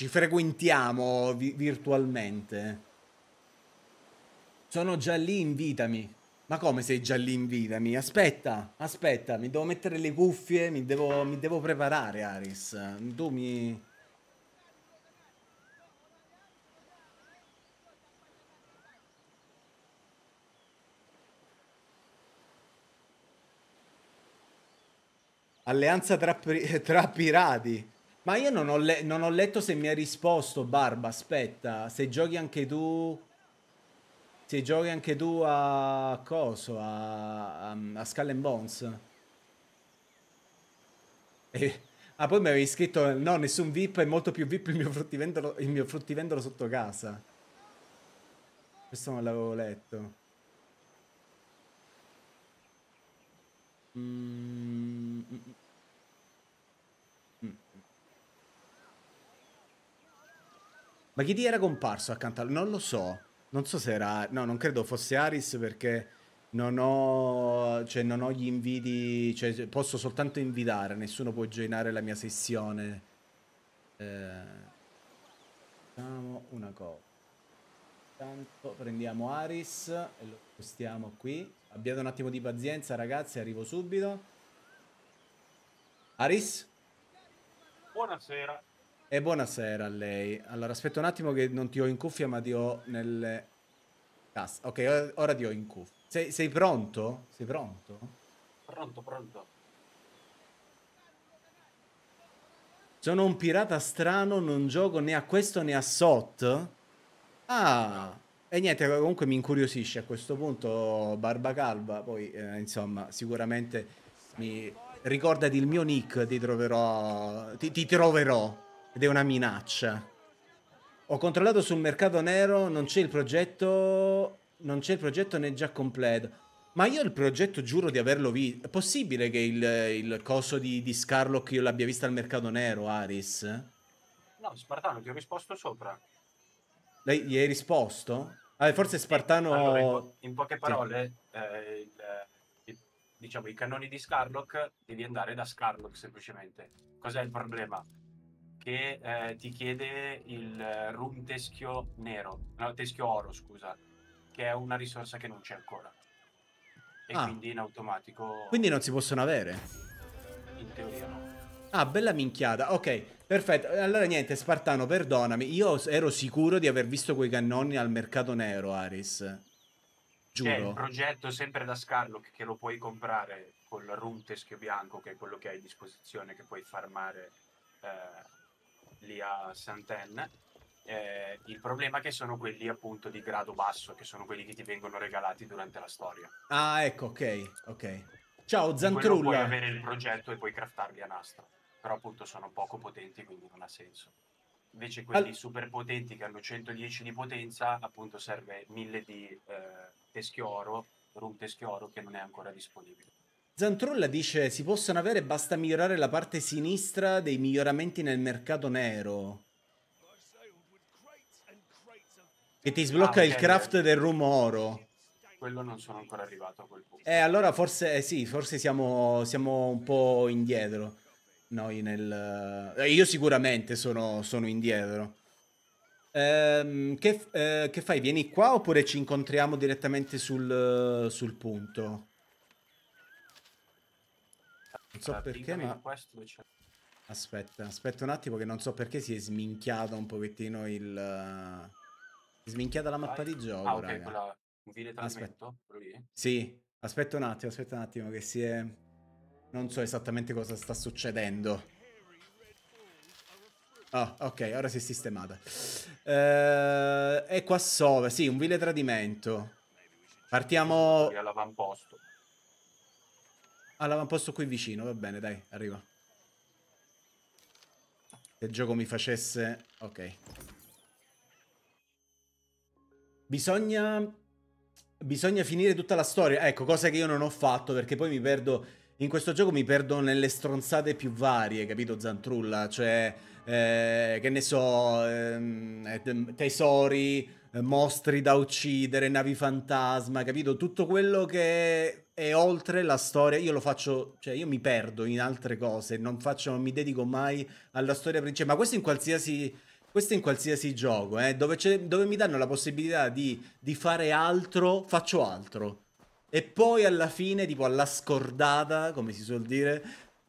ci frequentiamo vi- virtualmente. Sono già lì, invitami. Ma come sei già lì, invitami? Aspetta, aspetta, mi devo mettere le cuffie, mi devo, mi devo preparare, Aris. Tu mi... Alleanza tra, tra pirati. Ma io non ho, le- non ho letto se mi hai risposto, Barba. Aspetta, se giochi anche tu. Se giochi anche tu a. Coso? A, a, Skull and Bones. E... Eh, ah, poi mi avevi scritto: No, nessun VIP, è molto più VIP il mio fruttivendolo, il mio fruttivendolo sotto casa. Questo non l'avevo letto. Mm. Ma chi ti era comparso accanto a lui? Non lo so. Non so se era... No, non credo fosse Aris perché non ho, cioè, non ho gli inviti... Cioè, posso soltanto invitare, nessuno può joinare la mia sessione. Eh, facciamo una cosa. Intanto prendiamo Aris e lo spostiamo qui. Abbiate un attimo di pazienza, ragazzi, arrivo subito. Aris? Buonasera. E buonasera a lei. Allora, aspetta un attimo che non ti ho in cuffia, ma ti ho nelle... Cassa. Ok, ora ti ho in cuffia. Sei, sei pronto? Sei pronto? Pronto, pronto. Sono un pirata strano, non gioco né a questo né a SOT. Ah, e niente, comunque mi incuriosisce a questo punto Barba Calva, poi eh, insomma sicuramente mi... ricordati il mio nick, ti troverò, ti, ti troverò ed è una minaccia. Ho controllato sul mercato nero, non c'è il progetto, non c'è il progetto né già completo. Ma io il progetto giuro di averlo visto. È possibile che il, il coso di, di, Scarlock io l'abbia visto al mercato nero, Aris? No, Spartano, ti ho risposto sopra. Lei gli hai risposto? Ah, forse Spartano... Allora, in, po- in, poche parole, sì. eh, il, il, diciamo, i cannoni di Scarlock devi andare da Scarlock semplicemente. Cos'è il problema? che eh, ti chiede il eh, room teschio nero, no, teschio oro, scusa, che è una risorsa che non c'è ancora. E ah. quindi in automatico. Quindi non si possono avere? In teoria no. Ah, bella minchiata. Ok, perfetto. Allora niente, Spartano, perdonami. Io ero sicuro di aver visto quei cannoni al mercato nero, Aris. Giuro. C'è il progetto sempre da Scarlock che lo puoi comprare col room teschio bianco, che è quello che hai a disposizione, che puoi farmare eh, lì a Sant'Anne. Eh, il problema è che sono quelli appunto di grado basso, che sono quelli che ti vengono regalati durante la storia. Ah, ecco, ok, ok. Ciao Zantrulla. Puoi avere il progetto e puoi craftarli a nastro, però appunto sono poco potenti, quindi non ha senso. Invece quelli All... super potenti che hanno 110 di potenza, appunto serve 1000 di eh, teschio oro, rum teschio oro che non è ancora disponibile. Zantrulla dice si possono avere basta migliorare la parte sinistra dei miglioramenti nel mercato nero. Che ti sblocca ah, il craft del rumoro. Quello non sono ancora arrivato a quel punto. Eh, allora forse eh, sì, forse siamo, siamo un po' indietro. Noi nel... Eh, io sicuramente sono, sono indietro. Ehm, che, eh, che, fai? Vieni qua oppure ci incontriamo direttamente sul, sul punto? Non so perché, ma... Aspetta, aspetta un attimo che non so perché si è sminchiato un pochettino il... Eh, sminchiata la mappa Vai. di gioco, ah, ok, quella... Un vile aspetta. Sì, aspetta un attimo, aspetta un attimo che si è... Non so esattamente cosa sta succedendo. Oh, ok, ora si è sistemata. Eh, è qua sopra, sì, un vile tradimento. Partiamo... All'avamposto all'avamposto qui vicino, va bene, dai, arriva. Se il gioco mi facesse... Ok. Bisogna... Bisogna finire tutta la storia. Ecco, cosa che io non ho fatto, perché poi mi perdo... In questo gioco mi perdo nelle stronzate più varie, capito Zantrulla? Cioè, eh, che ne so, ehm, eh, tesori, eh, mostri da uccidere, navi fantasma, capito? Tutto quello che è oltre la storia, io lo faccio, cioè io mi perdo in altre cose, non, faccio, non mi dedico mai alla storia principale, ma questo in qualsiasi... Questo in qualsiasi gioco, eh, dove, dove, mi danno la possibilità di, di fare altro, faccio altro. E poi alla fine, tipo alla scordata, come si suol dire,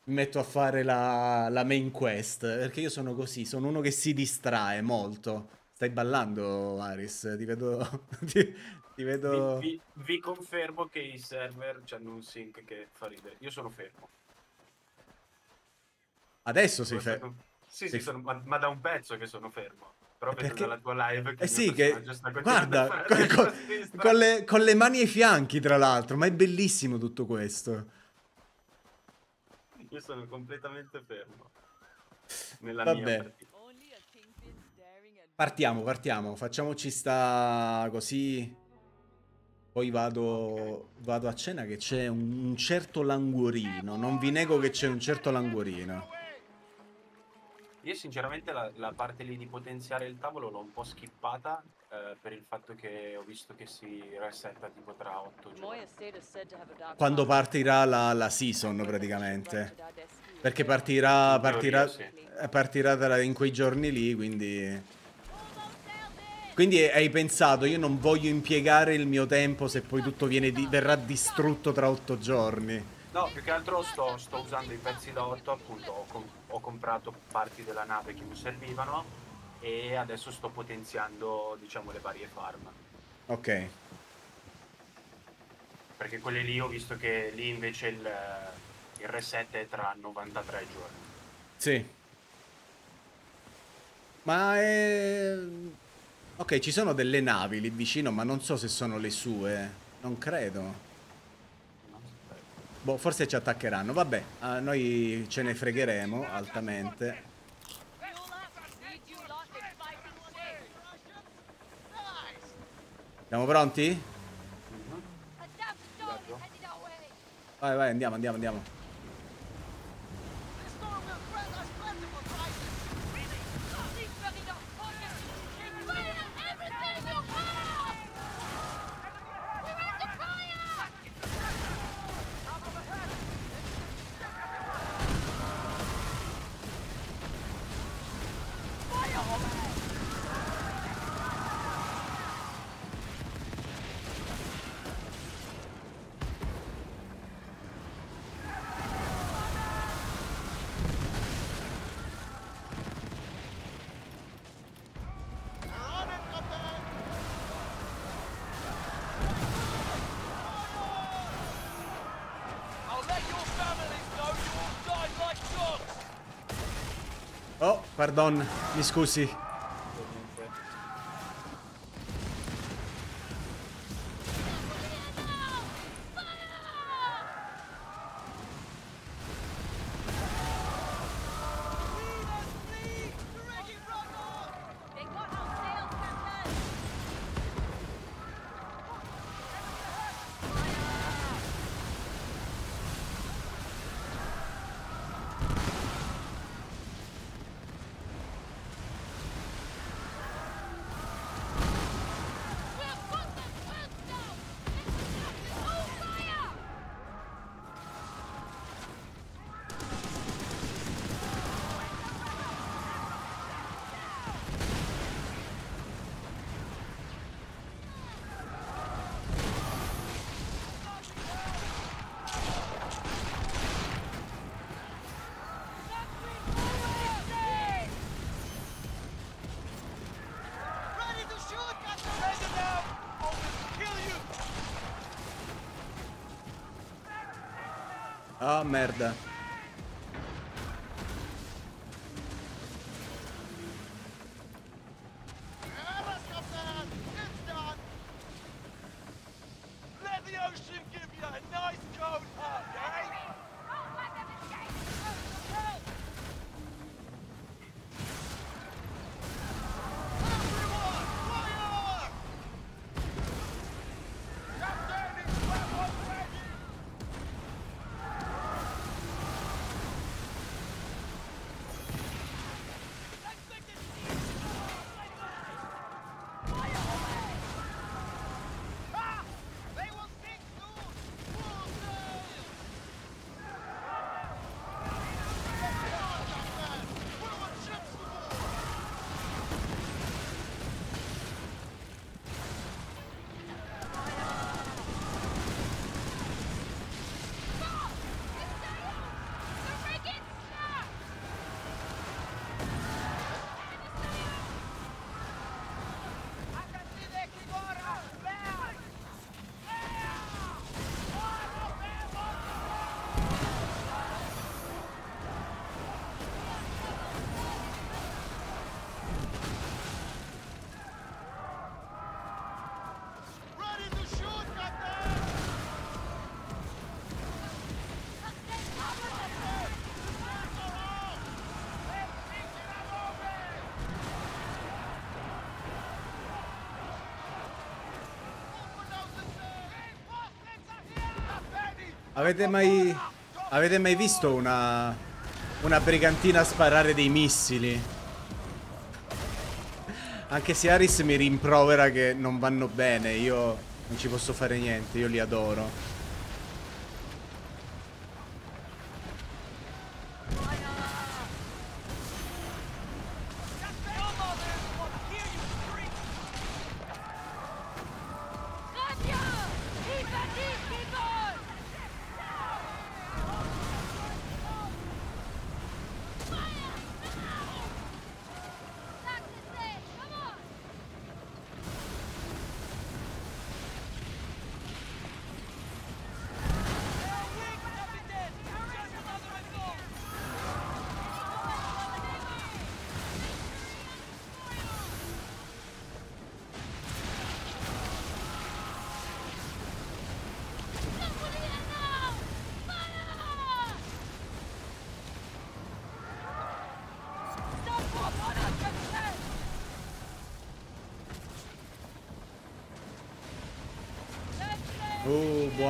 metto a fare la, la main quest. Perché io sono così, sono uno che si distrae molto. Stai ballando, Aris, ti vedo... ti, ti vedo... Vi, vi, vi, confermo che i server hanno un sync che fa ridere. Io sono fermo. Adesso sei fermo? Sono... Sì, sì, sono... ma, ma da un pezzo che sono fermo Proprio perché... la tua live che eh sì che guarda con, con, con, le, con, le, mani ai fianchi tra l'altro ma è bellissimo tutto questo io sono completamente fermo nella Vabbè. mia partita Partiamo, partiamo, facciamoci sta così. Poi vado, okay. vado a cena che c'è un, un certo languorino. Non vi nego che c'è un certo languorino. Io sinceramente la, la, parte lì di potenziare il tavolo l'ho un po' skippata eh, per il fatto che ho visto che si resetta tipo tra 8 giorni. Quando partirà la, la season praticamente. Perché partirà, partirà, eh, partirà in quei giorni lì, quindi... Quindi hai pensato, io non voglio impiegare il mio tempo se poi tutto di verrà distrutto tra otto giorni. No, più che altro sto, sto usando i pezzi da 8, appunto ho, com ho, comprato parti della nave che mi servivano e adesso sto potenziando, diciamo, le varie farm. Ok. Perché quelle lì ho visto che lì invece il, il reset è tra 93 giorni. Sì. Ma è... Ok, ci sono delle navi lì vicino, ma non so se sono le sue. Non credo. Boh, forse ci attaccheranno. Vabbè, uh, noi ce ne fregheremo altamente. Siamo pronti? Vai, vai, andiamo, andiamo, andiamo. Pardon, mi scusi. merda. Avete mai... Avete mai visto una... Una brigantina sparare dei missili? Anche se Aris mi rimprovera che non vanno bene, io non ci posso fare niente, io li adoro.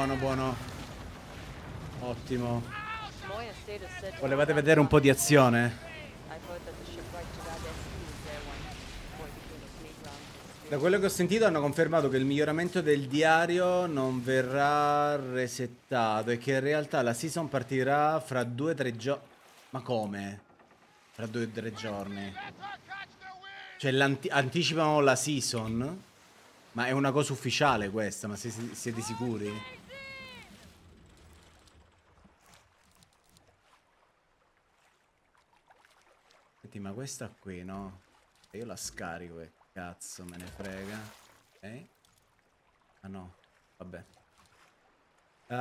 buono, buono. Ottimo. Volevate vedere un po' di azione? Da quello che ho sentito hanno confermato che il miglioramento del diario non verrà resettato e che in realtà la season partirà fra due o tre giorni. Ma come? Fra due o tre giorni. Cioè anticipano la season? Ma è una cosa ufficiale questa, ma siete sicuri? questa qui, no? E io la scarico che cazzo me ne frega. Ok. Ah no, vabbè. Uh,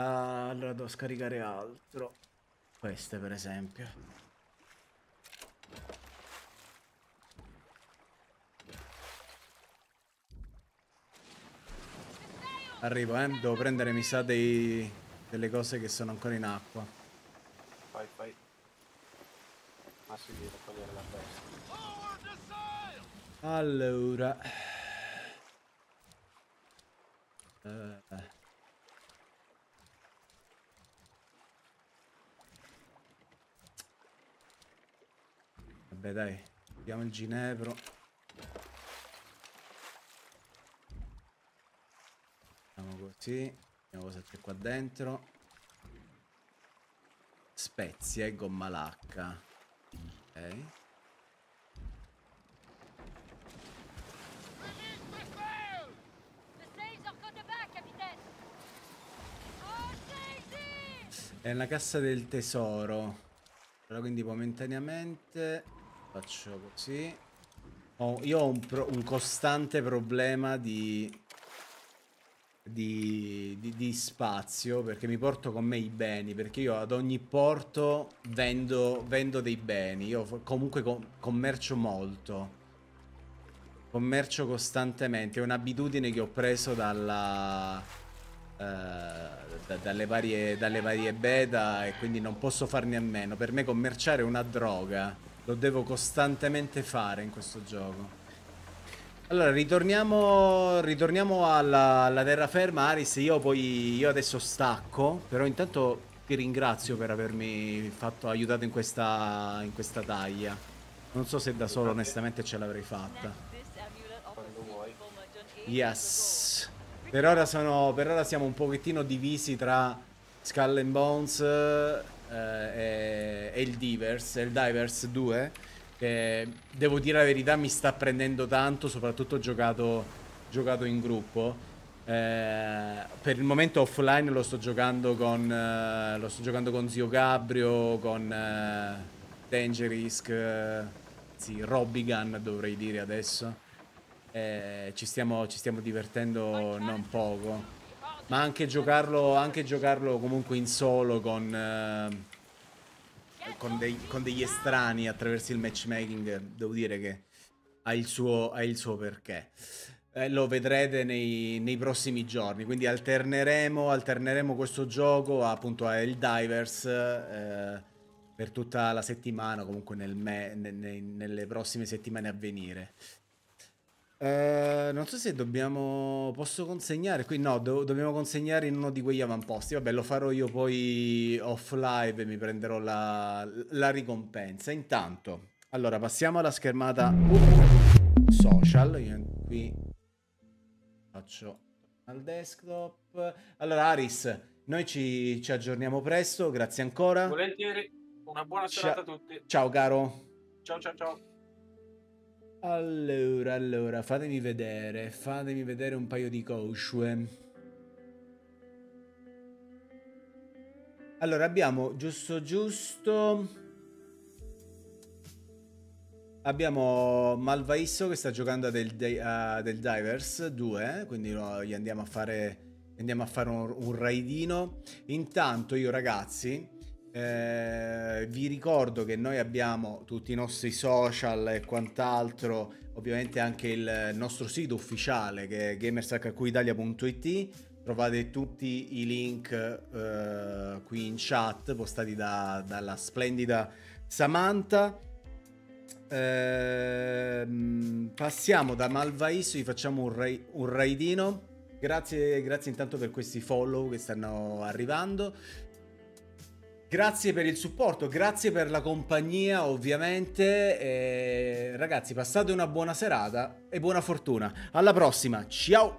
allora devo scaricare altro. Queste per esempio. Arrivo, eh. Devo prendere, mi sa, dei... delle cose che sono ancora in acqua. Vai, vai. Ma ah, si deve togliere la testa. Allora. Uh. Vabbè dai, vediamo il ginepro. Facciamo così, vediamo cosa c'è qua dentro. Spezie e gomma lacca. Ok. È una cassa del tesoro. Però quindi momentaneamente faccio così. Oh, io ho un, un costante problema di di, di, di, spazio perché mi porto con me i beni perché io ad ogni porto vendo, vendo dei beni io comunque com commercio molto commercio costantemente è un'abitudine che ho preso dalla, eh, da, dalle, varie, dalle varie beta e quindi non posso farne a meno per me commerciare è una droga lo devo costantemente fare in questo gioco allora, ritorniamo, ritorniamo alla, alla terraferma, Aris. Io poi io adesso stacco, però intanto ti ringrazio per avermi fatto, aiutato in questa, in questa taglia. Non so se da solo onestamente ce l'avrei fatta. Yes. Per ora, sono, per ora, siamo un pochettino divisi tra Skull and Bones eh, e, e il Divers, il Divers 2 che eh, devo dire la verità mi sta prendendo tanto, soprattutto giocato, giocato in gruppo. Eh, per il momento offline lo sto giocando con, eh, lo sto giocando con Zio Gabrio, con eh, Dangerisk, eh, sì, Robbigan dovrei dire adesso. Eh, ci stiamo, ci, stiamo, divertendo non poco. Ma anche giocarlo, anche giocarlo comunque in solo con eh, con, dei, con, degli estranei attraverso il matchmaking, devo dire che ha il suo, ha il suo perché. Eh, lo vedrete nei, nei, prossimi giorni, quindi alterneremo, alterneremo questo gioco a, appunto a El Divers eh, per tutta la settimana, comunque nel me, ne, ne, nelle prossime settimane a venire. Eh, non so se dobbiamo. Posso consegnare qui? No, do- dobbiamo consegnare in uno di quegli avamposti. Vabbè, lo farò io poi off live e mi prenderò la, la ricompensa. Intanto, allora passiamo alla schermata social. Io qui faccio al desktop. Allora, Aris, noi ci, ci aggiorniamo presto. Grazie ancora. Volentieri. Una buona serata Cia- a tutti. Ciao, caro. Ciao, ciao, ciao. Allora, allora, fatemi vedere, fatemi vedere un paio di Koshue. Allora, abbiamo giusto giusto... Abbiamo Malvaisso che sta giocando a del, a del Divers 2, quindi no, gli andiamo a fare, andiamo a fare un, un raidino. Intanto io ragazzi eh, vi ricordo che noi abbiamo tutti i nostri social e quant'altro, ovviamente anche il nostro sito ufficiale che è gamersaccuitalia.it. Trovate tutti i link eh, qui in chat postati da, dalla splendida Samantha. Eh, passiamo da Malvaiso, gli facciamo un, ra- un raidino. Grazie, grazie intanto per questi follow che stanno arrivando. Grazie per il supporto, grazie per la compagnia ovviamente. E eh, ragazzi, passate una buona serata e buona fortuna. Alla prossima, ciao!